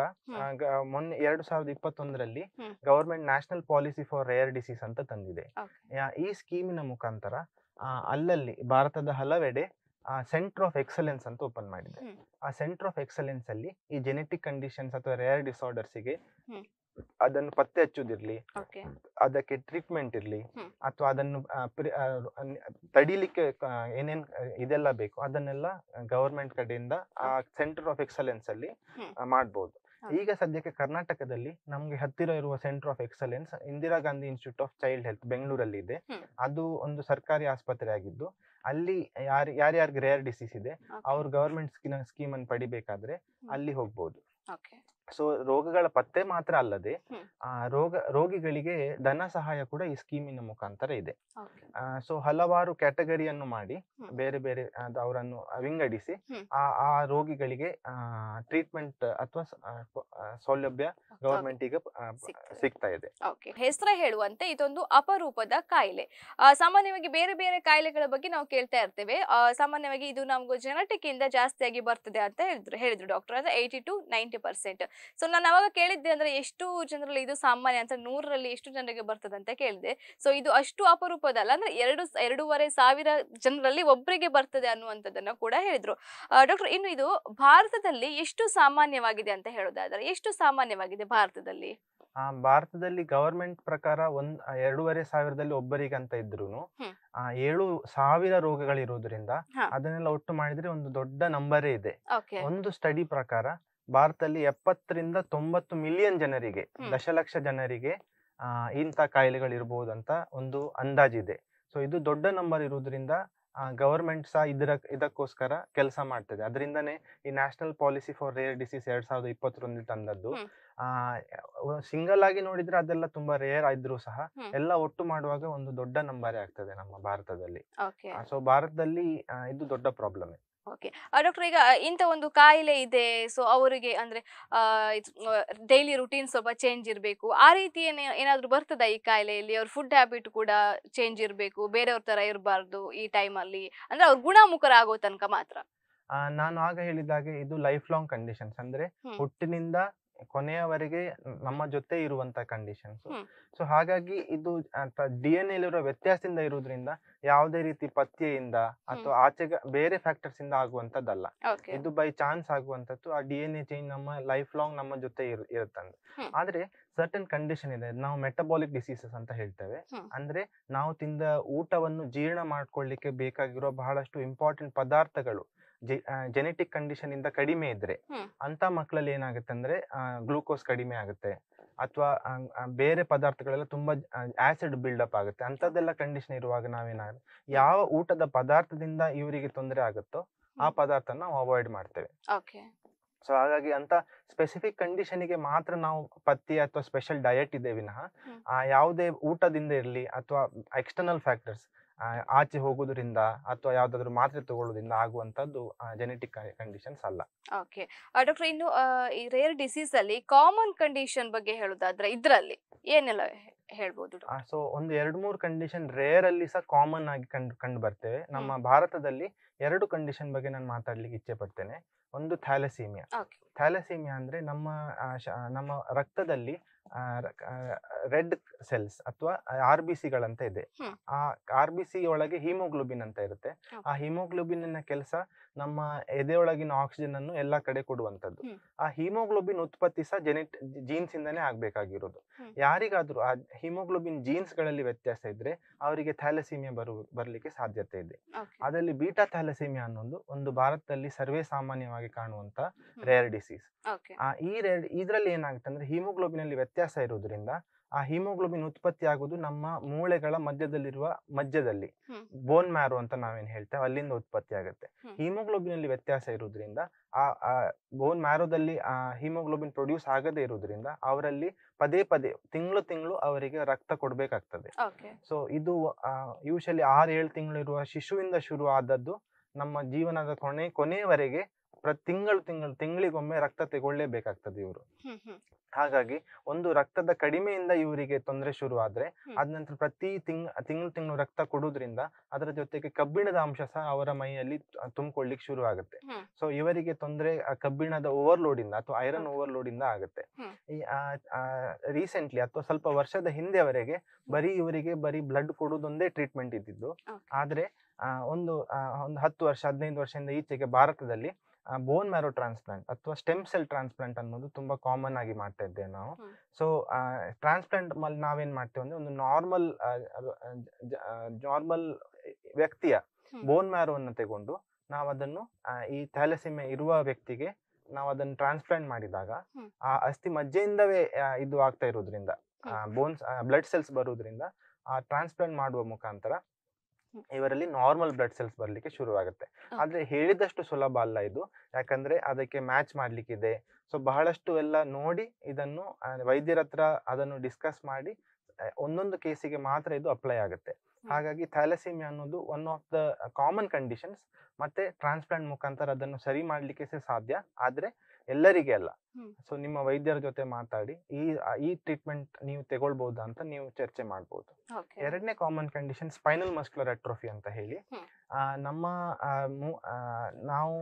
ಮೊನ್ನೆ ಎರಡು ಸಾವಿರದ ಇಪ್ಪತ್ತೊಂದರಲ್ಲಿ government national policy for rare disease ಅಂತ ತಂದಿದೆ ಈ ಸ್ಕೀಮಿನ ಮುಖಾಂತರ ಅಲ್ಲಲ್ಲಿ ಭಾರತದ ಹಲವೆಡೆ ಸೆಂಟರ್ ಆಫ್ ಎಕ್ಸಲೆನ್ಸ್ ಅಂತ ಓಪನ್ ಮಾಡಿದೆ ಆ ಸೆಂಟರ್ ಆಫ್ ಎಕ್ಸಲೆನ್ಸ್ ಅಲ್ಲಿ ಈ ಜೆನೆಟಿಕ್ ಕಂಡೀಷನ್ಸ್ ಅಥವಾ ರೇರ್ ಡಿಸಾರ್ಡರ್ಸ್ಗೆ ಅದನ್ನು ಪತ್ತೆ ಹಚ್ಚುದಿರ್ಲಿ ಅದಕ್ಕೆ ಟ್ರೀಟ್ಮೆಂಟ್ ಇರ್ಲಿ ಅಥವಾ ಅದನ್ನು ತಡಿಲಿಕ್ಕೆ ಏನೇನ್ ಇದೆಲ್ಲ ಬೇಕು ಅದನ್ನೆಲ್ಲ ಗವರ್ಮೆಂಟ್ ಕಡೆಯಿಂದ ಆ ಸೆಂಟರ್ ಆಫ್ ಎಕ್ಸಲೆನ್ಸ್ ಅಲ್ಲಿ ಮಾಡಬಹುದು ಈಗ ಸದ್ಯಕ್ಕೆ ಕರ್ನಾಟಕದಲ್ಲಿ ನಮ್ಗೆ ಹತ್ತಿರ ಇರುವ centre of excellence Indira Gandhi institute of child health ಬೆಂಗಳೂರಲ್ಲಿ ಇದೆ ಅದು ಒಂದು ಸರ್ಕಾರಿ ಆಸ್ಪತ್ರೆ ಆಗಿದ್ದು ಅಲ್ಲಿ ಯಾರು ಯಾರ್ಯಾರಿಗೆ ರೇರ್ ಡಿಸೀಸ್ ಇದೆ ಅವ್ರು ಗವರ್ಮೆಂಟ್ ಸ್ಕೀಮ್ ಅನ್ನು ಪಡಿಬೇಕಾದ್ರೆ ಅಲ್ಲಿ ಹೋಗ್ಬೋದು ಸೊ ರೋಗಗಳ ಪತ್ತೆ ಮಾತ್ರ ಅಲ್ಲದೆ ಆ ರೋಗ ರೋಗಿಗಳಿಗೆ ಧನ ಸಹಾಯ ಕೂಡ ಈ ಸ್ಕೀಮಿನ ಮುಖಾಂತರ ಇದೆ ಸೊ ಹಲವಾರು ಕ್ಯಾಟಗರಿಯನ್ನು ಮಾಡಿ ಬೇರೆ ಬೇರೆ ಅವರನ್ನು ವಿಂಗಡಿಸಿ ಆ ಆ ರೋಗಿಗಳಿಗೆ ಟ್ರೀಟ್ಮೆಂಟ್ ಅಥವಾ ಸೌಲಭ್ಯ ಗವರ್ಮೆಂಟ್ ಈಗ ಸಿಗ್ತಾ ಇದೆ ಹೆಸರ ಹೇಳುವಂತೆ ಇದೊಂದು ಅಪರೂಪದ ಕಾಯಿಲೆ ಸಾಮಾನ್ಯವಾಗಿ ಬೇರೆ ಬೇರೆ ಕಾಯಿಲೆಗಳ ಬಗ್ಗೆ ನಾವು ಕೇಳ್ತಾ ಇರ್ತೇವೆ ಸಾಮಾನ್ಯವಾಗಿ ಇದು ನಮಗೂ ಜೆನೆಟಿಕ್ ಇಂದ ಜಾಸ್ತಿಯಾಗಿ ಬರ್ತದೆ ಅಂತ ಹೇಳಿದ್ರು ಹೇಳಿದ್ರು ಡಾಕ್ಟರ್ ಅಂದ್ರೆ eighty to ninety percent so ನಾನು ಅವಾಗ ಕೇಳಿದ್ದೆ ಅಂದ್ರೆ ಎಷ್ಟು ಜನರಲ್ಲಿ ಇದು ಸಾಮಾನ್ಯ ಅಂತ ನೂರರಲ್ಲಿ ಎಷ್ಟು ಜನರಿಗೆ ಬರ್ತದೆ ಅಂತ ಕೇಳಿದೆ ಸೊ ಇದು ಅಷ್ಟು ಅಪರೂಪದಲ್ಲ ಅಂದ್ರೆ ಎರಡು ಎರಡೂವರೆ ಸಾವಿರ ಜನರಲ್ಲಿ ಒಬ್ಬರಿಗೆ ಬರ್ತದೆ ಅನ್ನುವಂಥದ್ದನ್ನ ಕೂಡ ಹೇಳಿದ್ರು ಡಾಕ್ಟರ್ ಇನ್ನು ಇದು ಭಾರತದಲ್ಲಿ ಎಷ್ಟು ಸಾಮಾನ್ಯವಾಗಿದೆ ಅಂತ ಹೇಳೋದಾದ್ರೆ ಎಷ್ಟು ಸಾಮಾನ್ಯವಾಗಿದೆ ಭಾರತದಲ್ಲಿ ಭಾರತದಲ್ಲಿ ಗವರ್ಮೆಂಟ್ ಪ್ರಕಾರ ಒಂದ್ ಎರಡೂವರೆ ಸಾವಿರದಲ್ಲಿ ಒಬ್ಬರಿಗೆ ಅಂತ ಇದ್ರು ಏಳು ಸಾವಿರ ರೋಗಗಳಿರುವುದರಿಂದ ಅದನ್ನೆಲ್ಲ ಒಟ್ಟು ಮಾಡಿದ್ರೆ ಒಂದು ದೊಡ್ಡ ನಂಬರೇ ಇದೆ ಒಂದು ಸ್ಟಡಿ ಪ್ರಕಾರ ಭಾರತದಲ್ಲಿ ಎಪ್ಪತ್ತರಿಂದ ತೊಂಬತ್ತು ಮಿಲಿಯನ್ ಜನರಿಗೆ ದಶಲಕ್ಷ ಜನರಿಗೆ ಇಂಥ ಇರಬಹುದು ಅಂತ ಒಂದು ಅಂದಾಜಿದೆ ಸೊ ಇದು ದೊಡ್ಡ ನಂಬರ್ ಇರುವುದರಿಂದ ಗವರ್ಮೆಂಟ್ ಸಹ ಇದರ ಇದಕ್ಕೋಸ್ಕರ ಕೆಲಸ ಮಾಡ್ತದೆ ಅದರಿಂದನೇ ಈ national policy for rare disease ಎರಡ್ ಸಾವಿರದ ಇಪ್ಪತ್ತರಲ್ಲಿ ತಂದದ್ದು ಸಿಂಗಲ್ ಆಗಿ ನೋಡಿದ್ರೆ ಅದೆಲ್ಲ ತುಂಬಾ ರೇರ್ ಆದ್ರೂ ಸಹ ಎಲ್ಲ ಒಟ್ಟು ಮಾಡುವಾಗ ಒಂದು ದೊಡ್ಡ ನಂಬರೇ ಆಗ್ತದೆ ನಮ್ಮ ಭಾರತದಲ್ಲಿ ಸೊ ಭಾರತದಲ್ಲಿ ಇದು ದೊಡ್ಡ ಪ್ರಾಬ್ಲಮ್ ಓಕೆ ಡಾಕ್ಟರ್ ಈಗ ಇಂಥ ಒಂದು ಕಾಯಿಲೆ ಇದೆ ಸೊ ಅವರಿಗೆ ಅಂದ್ರೆ ಡೈಲಿ ರುಟೀನ್ ಸ್ವಲ್ಪ ಚೇಂಜ್ ಇರಬೇಕು ಆ ರೀತಿ ಏನಾದರೂ ಬರ್ತದ ಈ ಕಾಯಿಲೆಯಲ್ಲಿ ಅವ್ರ ಫುಡ್ ಹ್ಯಾಬಿಟ್ ಕೂಡ ಚೇಂಜ್ ಇರಬೇಕು ಬೇರೆಯವ್ರ ತರ ಇರಬಾರ್ದು ಈ ಟೈಮಲ್ಲಿ ಅಂದ್ರೆ ಗುಣಮುಖರ ಗುಣಮುಖರಾಗೋ ತನಕ ಮಾತ್ರ ನಾನು ಆಗ ಹಾಗೆ ಇದು ಲೈಫ್ ಲಾಂಗ್ ಕಂಡೀಷನ್ಸ್ ಅಂದ್ರೆ ಹುಟ್ಟಿನಿಂದ ಕೊನೆಯವರೆಗೆ ನಮ್ಮ ಜೊತೆ ಇರುವಂತ ಕಂಡೀಷನ್ಸ್ ಸೊ ಹಾಗಾಗಿ ಇದು ಡಿ ಎನ್ ಎಲ್ ವ್ಯತ್ಯಾಸದಿಂದ ಇರೋದ್ರಿಂದ ಯಾವುದೇ ರೀತಿ ಪತ್ತೆಯಿಂದ ಅಥವಾ ಆಚೆ ಬೇರೆ ಫ್ಯಾಕ್ಟರ್ಸ್ ಇಂದ ಆಗುವಂತದ್ದಲ್ಲ ಇದು ಬೈ ಚಾನ್ಸ್ ಆಗುವಂತದ್ದು ಆ ಡಿ ಎನ್ ಎ ಚೇಂಜ್ ನಮ್ಮ ಲೈಫ್ ಲಾಂಗ್ ನಮ್ಮ ಜೊತೆ ಇರುತ್ತಂದು ಆದ್ರೆ ಸರ್ಟನ್ ಕಂಡೀಷನ್ ಇದೆ ನಾವು ಮೆಟಬಾಲಿಕ್ ಡಿಸೀಸಸ್ ಅಂತ ಹೇಳ್ತೇವೆ ಅಂದ್ರೆ ನಾವು ತಿಂದ ಊಟವನ್ನು ಜೀರ್ಣ ಮಾಡ್ಕೊಳ್ಳಿಕ್ಕೆ ಬೇಕಾಗಿರೋ ಬಹಳಷ್ಟು ಇಂಪಾರ್ಟೆಂಟ್ ಪದಾರ್ಥಗಳು ಜೆನೆಟಿಕ್ ಕಂಡೀಷನ್ ಇಂದ ಕಡಿಮೆ ಇದ್ರೆ ಅಂತ ಮಕ್ಕಳಲ್ಲಿ ಏನಾಗುತ್ತೆ ಅಂದ್ರೆ ಗ್ಲೂಕೋಸ್ ಕಡಿಮೆ ಆಗುತ್ತೆ ಅಥವಾ ಬೇರೆ ಪದಾರ್ಥಗಳೆಲ್ಲ ತುಂಬಾ ಆಸಿಡ್ ಬಿಲ್ಡಪ್ ಆಗುತ್ತೆ ಅಂತದೆಲ್ಲ ಕಂಡೀಷನ್ ಇರುವಾಗ ನಾವೇನಾದ್ರೆ ಯಾವ ಊಟದ ಪದಾರ್ಥದಿಂದ ಇವರಿಗೆ ತೊಂದರೆ ಆಗುತ್ತೋ ಆ ಪದಾರ್ಥ ನಾವು ಅವಾಯ್ಡ್ ಮಾಡ್ತೇವೆ ಸೊ ಹಾಗಾಗಿ ಅಂತ ಸ್ಪೆಸಿಫಿಕ್ ಕಂಡೀಷನಿಗೆ ಮಾತ್ರ ನಾವು ಪತ್ತಿ ಅಥವಾ ಸ್ಪೆಷಲ್ ಡಯಟ್ ಇದೆ ವಿನಃ ಯಾವುದೇ ಊಟದಿಂದ ಇರಲಿ ಅಥವಾ ಎಕ್ಸ್ಟರ್ನಲ್ ಫ್ಯಾಕ್ಟರ್ಸ್ ಆಚೆ ಹೋಗುವುದರಿಂದ ಅಥವಾ ಯಾವ್ದಾದ್ರು ಮಾತ್ರೆ ತಗೊಳ್ಳೋದ್ರಿಂದ ಆಗುವಂತದ್ದು ಜೆನೆಟಿಕ್ ಕಂಡೀಷನ್ಸ್ ಅಲ್ಲ ಓಕೆ ಡಾಕ್ಟರ್ ಇನ್ನು ಈ ರೇರ್ ಡಿಸೀಸ್ ಅಲ್ಲಿ ಕಾಮನ್ ಕಂಡೀಷನ್ ಬಗ್ಗೆ ಹೇಳೋದಾದ್ರೆ ಇದರಲ್ಲಿ ಏನೆಲ್ಲ ಹೇಳ್ಬೋದು ಸೊ ಒಂದು ಎರಡು ಮೂರು ಕಂಡೀಷನ್ ರೇರ್ ಅಲ್ಲಿ ಸಹ ಕಾಮನ್ ಆಗಿ ಕಂಡು ಕಂಡು ಬರ್ತೇವೆ ನಮ್ಮ ಭಾರತದಲ್ಲಿ ಎರಡು ಕಂಡೀಷನ್ ಬಗ್ಗೆ ನಾನು ಮಾತಾಡ್ಲಿಕ್ಕೆ ಇಚ್ಛೆ ಪಡ್ತೇನೆ ಒಂದು ಥ್ಯಾಲಸೀಮಿಯಾ ಥ್ಯಾಲಸೀಮಿಯಾ ಅಂದ್ರೆ ನಮ್ಮ ನಮ್ಮ ರಕ್ತದಲ್ಲಿ ರೆಡ್ ಸೆಲ್ಸ್ ಅಥವಾ ಆರ್ ಬಿ ಸಿಗಳಂತ ಇದೆ ಆ ಆರ್ ಬಿ ಸಿ ಒಳಗೆ ಹಿಮೋಗ್ಲೋಬಿನ್ ಅಂತ ಇರುತ್ತೆ ಆ ಹಿಮೋಗ್ಲೋಬಿನ್ ಕೆಲಸ ನಮ್ಮ ಎದೆಯೊಳಗಿನ ಆಕ್ಸಿಜನ್ ಅನ್ನು ಎಲ್ಲಾ ಕಡೆ ಕೊಡುವಂತದ್ದು ಆ ಹಿಮೋಗ್ಲೋಬಿನ್ ಉತ್ಪತ್ತಿ ಸಹ ಜೆನೆಟ್ ಜೀನ್ಸ್ ಇಂದನೇ ಆಗ್ಬೇಕಾಗಿರೋದು ಯಾರಿಗಾದ್ರೂ ಆ ಹಿಮೋಗ್ಲೋಬಿನ್ ಜೀನ್ಸ್ ಗಳಲ್ಲಿ ವ್ಯತ್ಯಾಸ ಇದ್ರೆ ಅವರಿಗೆ ಥ್ಯಾಲಸೀಮಿಯಾ ಬರು ಬರಲಿಕ್ಕೆ ಸಾಧ್ಯತೆ ಇದೆ ಅದರಲ್ಲಿ ಬೀಟಾ ಥ್ಯಾಲಸೀಮಿಯಾ ಅನ್ನೋದು ಒಂದು ಭಾರತದಲ್ಲಿ ಸರ್ವೇ ಸಾಮಾನ್ಯವಾಗಿ ಕಾಣುವಂತ ರೇರ್ ಡಿಸೀಸ್ ಈ ರೇರ್ ಇದರಲ್ಲಿ ಏನಾಗುತ್ತೆ ಅಂದ್ರೆ ಹಿಮೋಗ್ಲೋಬಿನ್ ಅಲ್ಲಿ ವ್ಯತ್ಯಾಸ ಇರೋದ್ರಿಂದ ಆ ಹಿಮೋಗ್ಲೋಬಿನ್ ಉತ್ಪತ್ತಿ ಆಗುವುದು ನಮ್ಮ ಮೂಳೆಗಳ ಮಧ್ಯದಲ್ಲಿರುವ ಮಧ್ಯದಲ್ಲಿ ಬೋನ್ ಮ್ಯಾರೋ ಅಂತ ನಾವೇನ್ ಹೇಳ್ತೇವೆ ಅಲ್ಲಿಂದ ಉತ್ಪತ್ತಿ ಆಗುತ್ತೆ ಹಿಮೋಗ್ಲೋಬಿನ್ ಅಲ್ಲಿ ವ್ಯತ್ಯಾಸ ಇರೋದ್ರಿಂದ ಆ ಬೋನ್ ಮ್ಯಾರೋದಲ್ಲಿ ಆ ಹಿಮೋಗ್ಲೋಬಿನ್ ಪ್ರೊಡ್ಯೂಸ್ ಆಗದೆ ಇರೋದ್ರಿಂದ ಅವರಲ್ಲಿ ಪದೇ ಪದೇ ತಿಂಗಳು ತಿಂಗಳು ಅವರಿಗೆ ರಕ್ತ ಕೊಡ್ಬೇಕಾಗ್ತದೆ ಸೊ ಇದು ಯೂಶಲಿ ಆರು ಏಳು ತಿಂಗಳು ಇರುವ ಶಿಶುವಿಂದ ಶುರು ಆದದ್ದು ನಮ್ಮ ಜೀವನದ ಕೊನೆ ಕೊನೆಯವರೆಗೆ ಪ್ರತಿ ತಿಂಗಳು ತಿಂಗಳು ತಿಂಗಳಿಗೊಮ್ಮೆ ರಕ್ತ ತಗೊಳ್ಳೇಬೇಕಾಗ್ತದೆ ಇವರು ಹಾಗಾಗಿ ಒಂದು ರಕ್ತದ ಕಡಿಮೆಯಿಂದ ಇವರಿಗೆ ತೊಂದರೆ ಶುರು ಆದ್ರೆ ಅದ ನಂತರ ಪ್ರತಿ ತಿಂಗ್ ತಿಂಗಳು ತಿಂಗಳು ರಕ್ತ ಕೊಡೋದ್ರಿಂದ ಅದರ ಜೊತೆಗೆ ಕಬ್ಬಿಣದ ಅಂಶ ಸಹ ಅವರ ಮೈಯಲ್ಲಿ ತುಂಬಿಕೊಳ್ಳಿಕ್ ಶುರು ಆಗುತ್ತೆ ಸೊ ಇವರಿಗೆ ತೊಂದರೆ ಕಬ್ಬಿಣದ ಓವರ್ಲೋಡ್ ಇಂದ ಅಥವಾ ಐರನ್ ಓವರ್ಲೋಡ್ ಇಂದ ಆಗುತ್ತೆ ಈ ರೀಸೆಂಟ್ಲಿ ಅಥವಾ ಸ್ವಲ್ಪ ವರ್ಷದ ಹಿಂದೆವರೆಗೆ ಬರೀ ಇವರಿಗೆ ಬರೀ ಬ್ಲಡ್ ಕೊಡೋದೊಂದೇ ಟ್ರೀಟ್ಮೆಂಟ್ ಇದ್ದಿದ್ದು ಆದ್ರೆ ಒಂದು ಒಂದು ಹತ್ತು ವರ್ಷ ಹದಿನೈದು ವರ್ಷದಿಂದ ಈಚೆಗೆ ಭಾರತದಲ್ಲಿ ಬೋನ್ ಮ್ಯಾರೋ ಟ್ರಾನ್ಸ್ಪ್ಲಾಂಟ್ ಅಥವಾ ಸ್ಟೆಮ್ ಸೆಲ್ ಟ್ರಾನ್ಸ್ಪ್ಲಾಂಟ್ ಅನ್ನೋದು ತುಂಬಾ ಕಾಮನ್ ಆಗಿ ಮಾಡ್ತಾ ಇದ್ದೇವೆ ನಾವು ಸೊ ಟ್ರಾನ್ಸ್ಪ್ಲಾಂಟ್ ಮಲ್ಲಿ ನಾವೇನ್ ಮಾಡ್ತೇವೆ ಅಂದ್ರೆ ಒಂದು ನಾರ್ಮಲ್ ನಾರ್ಮಲ್ ವ್ಯಕ್ತಿಯ ಬೋನ್ ಮ್ಯಾರೋವನ್ನು ತಗೊಂಡು ನಾವು ಅದನ್ನು ಈ ಥ್ಯಾಲಸಿಮೆ ಇರುವ ವ್ಯಕ್ತಿಗೆ ನಾವು ಅದನ್ನು ಟ್ರಾನ್ಸ್ಪ್ಲಾಂಟ್ ಮಾಡಿದಾಗ ಆ ಅಸ್ಥಿ ಮಜ್ಜೆಯಿಂದವೇ ಇದು ಆಗ್ತಾ ಇರೋದ್ರಿಂದ ಬೋನ್ಸ್ ಬ್ಲಡ್ ಸೆಲ್ಸ್ ಬರೋದ್ರಿಂದ ಆ ಟ್ರಾನ್ಸ್ಪ್ಲಾಂಟ್ ಮಾಡುವ ಮುಖಾಂತರ ಇವರಲ್ಲಿ ನಾರ್ಮಲ್ ಬ್ಲಡ್ ಸೆಲ್ಸ್ ಬರಲಿಕ್ಕೆ ಶುರುವಾಗುತ್ತೆ ಆದರೆ ಹೇಳಿದಷ್ಟು ಸುಲಭ ಅಲ್ಲ ಇದು ಯಾಕಂದರೆ ಅದಕ್ಕೆ ಮ್ಯಾಚ್ ಮಾಡಲಿಕ್ಕಿದೆ ಸೊ ಬಹಳಷ್ಟು ಎಲ್ಲ ನೋಡಿ ಇದನ್ನು ವೈದ್ಯರ ಹತ್ರ ಅದನ್ನು ಡಿಸ್ಕಸ್ ಮಾಡಿ ಒಂದೊಂದು ಕೇಸಿಗೆ ಮಾತ್ರ ಇದು ಅಪ್ಲೈ ಆಗುತ್ತೆ ಹಾಗಾಗಿ ಥ್ಯಾಲಸಿಮಿಯಾ ಅನ್ನೋದು one of the common conditions ಮತ್ತೆ ಟ್ರಾನ್ಸ್ಪ್ಲಾಂಟ್ ಮುಖಾಂತರ ಅದನ್ನು ಸರಿ ಮಾಡಲಿಕ್ಕೆ ಸಹ ಸಾಧ್ಯ ಆದರೆ ಎಲ್ಲರಿಗೆ ಅಲ್ಲ ಸೊ ನಿಮ್ಮ ವೈದ್ಯರ ಜೊತೆ ಮಾತಾಡಿ ಈ ಈ ಟ್ರೀಟ್ಮೆಂಟ್ ನೀವು ತಗೊಳ್ಬಹುದಾ ಅಂತ ನೀವು ಚರ್ಚೆ ಮಾಡಬಹುದು ಎರಡನೇ common condition spinal muscular atrophy ಅಂತ ಹೇಳಿ ನಮ್ಮ ನಾವು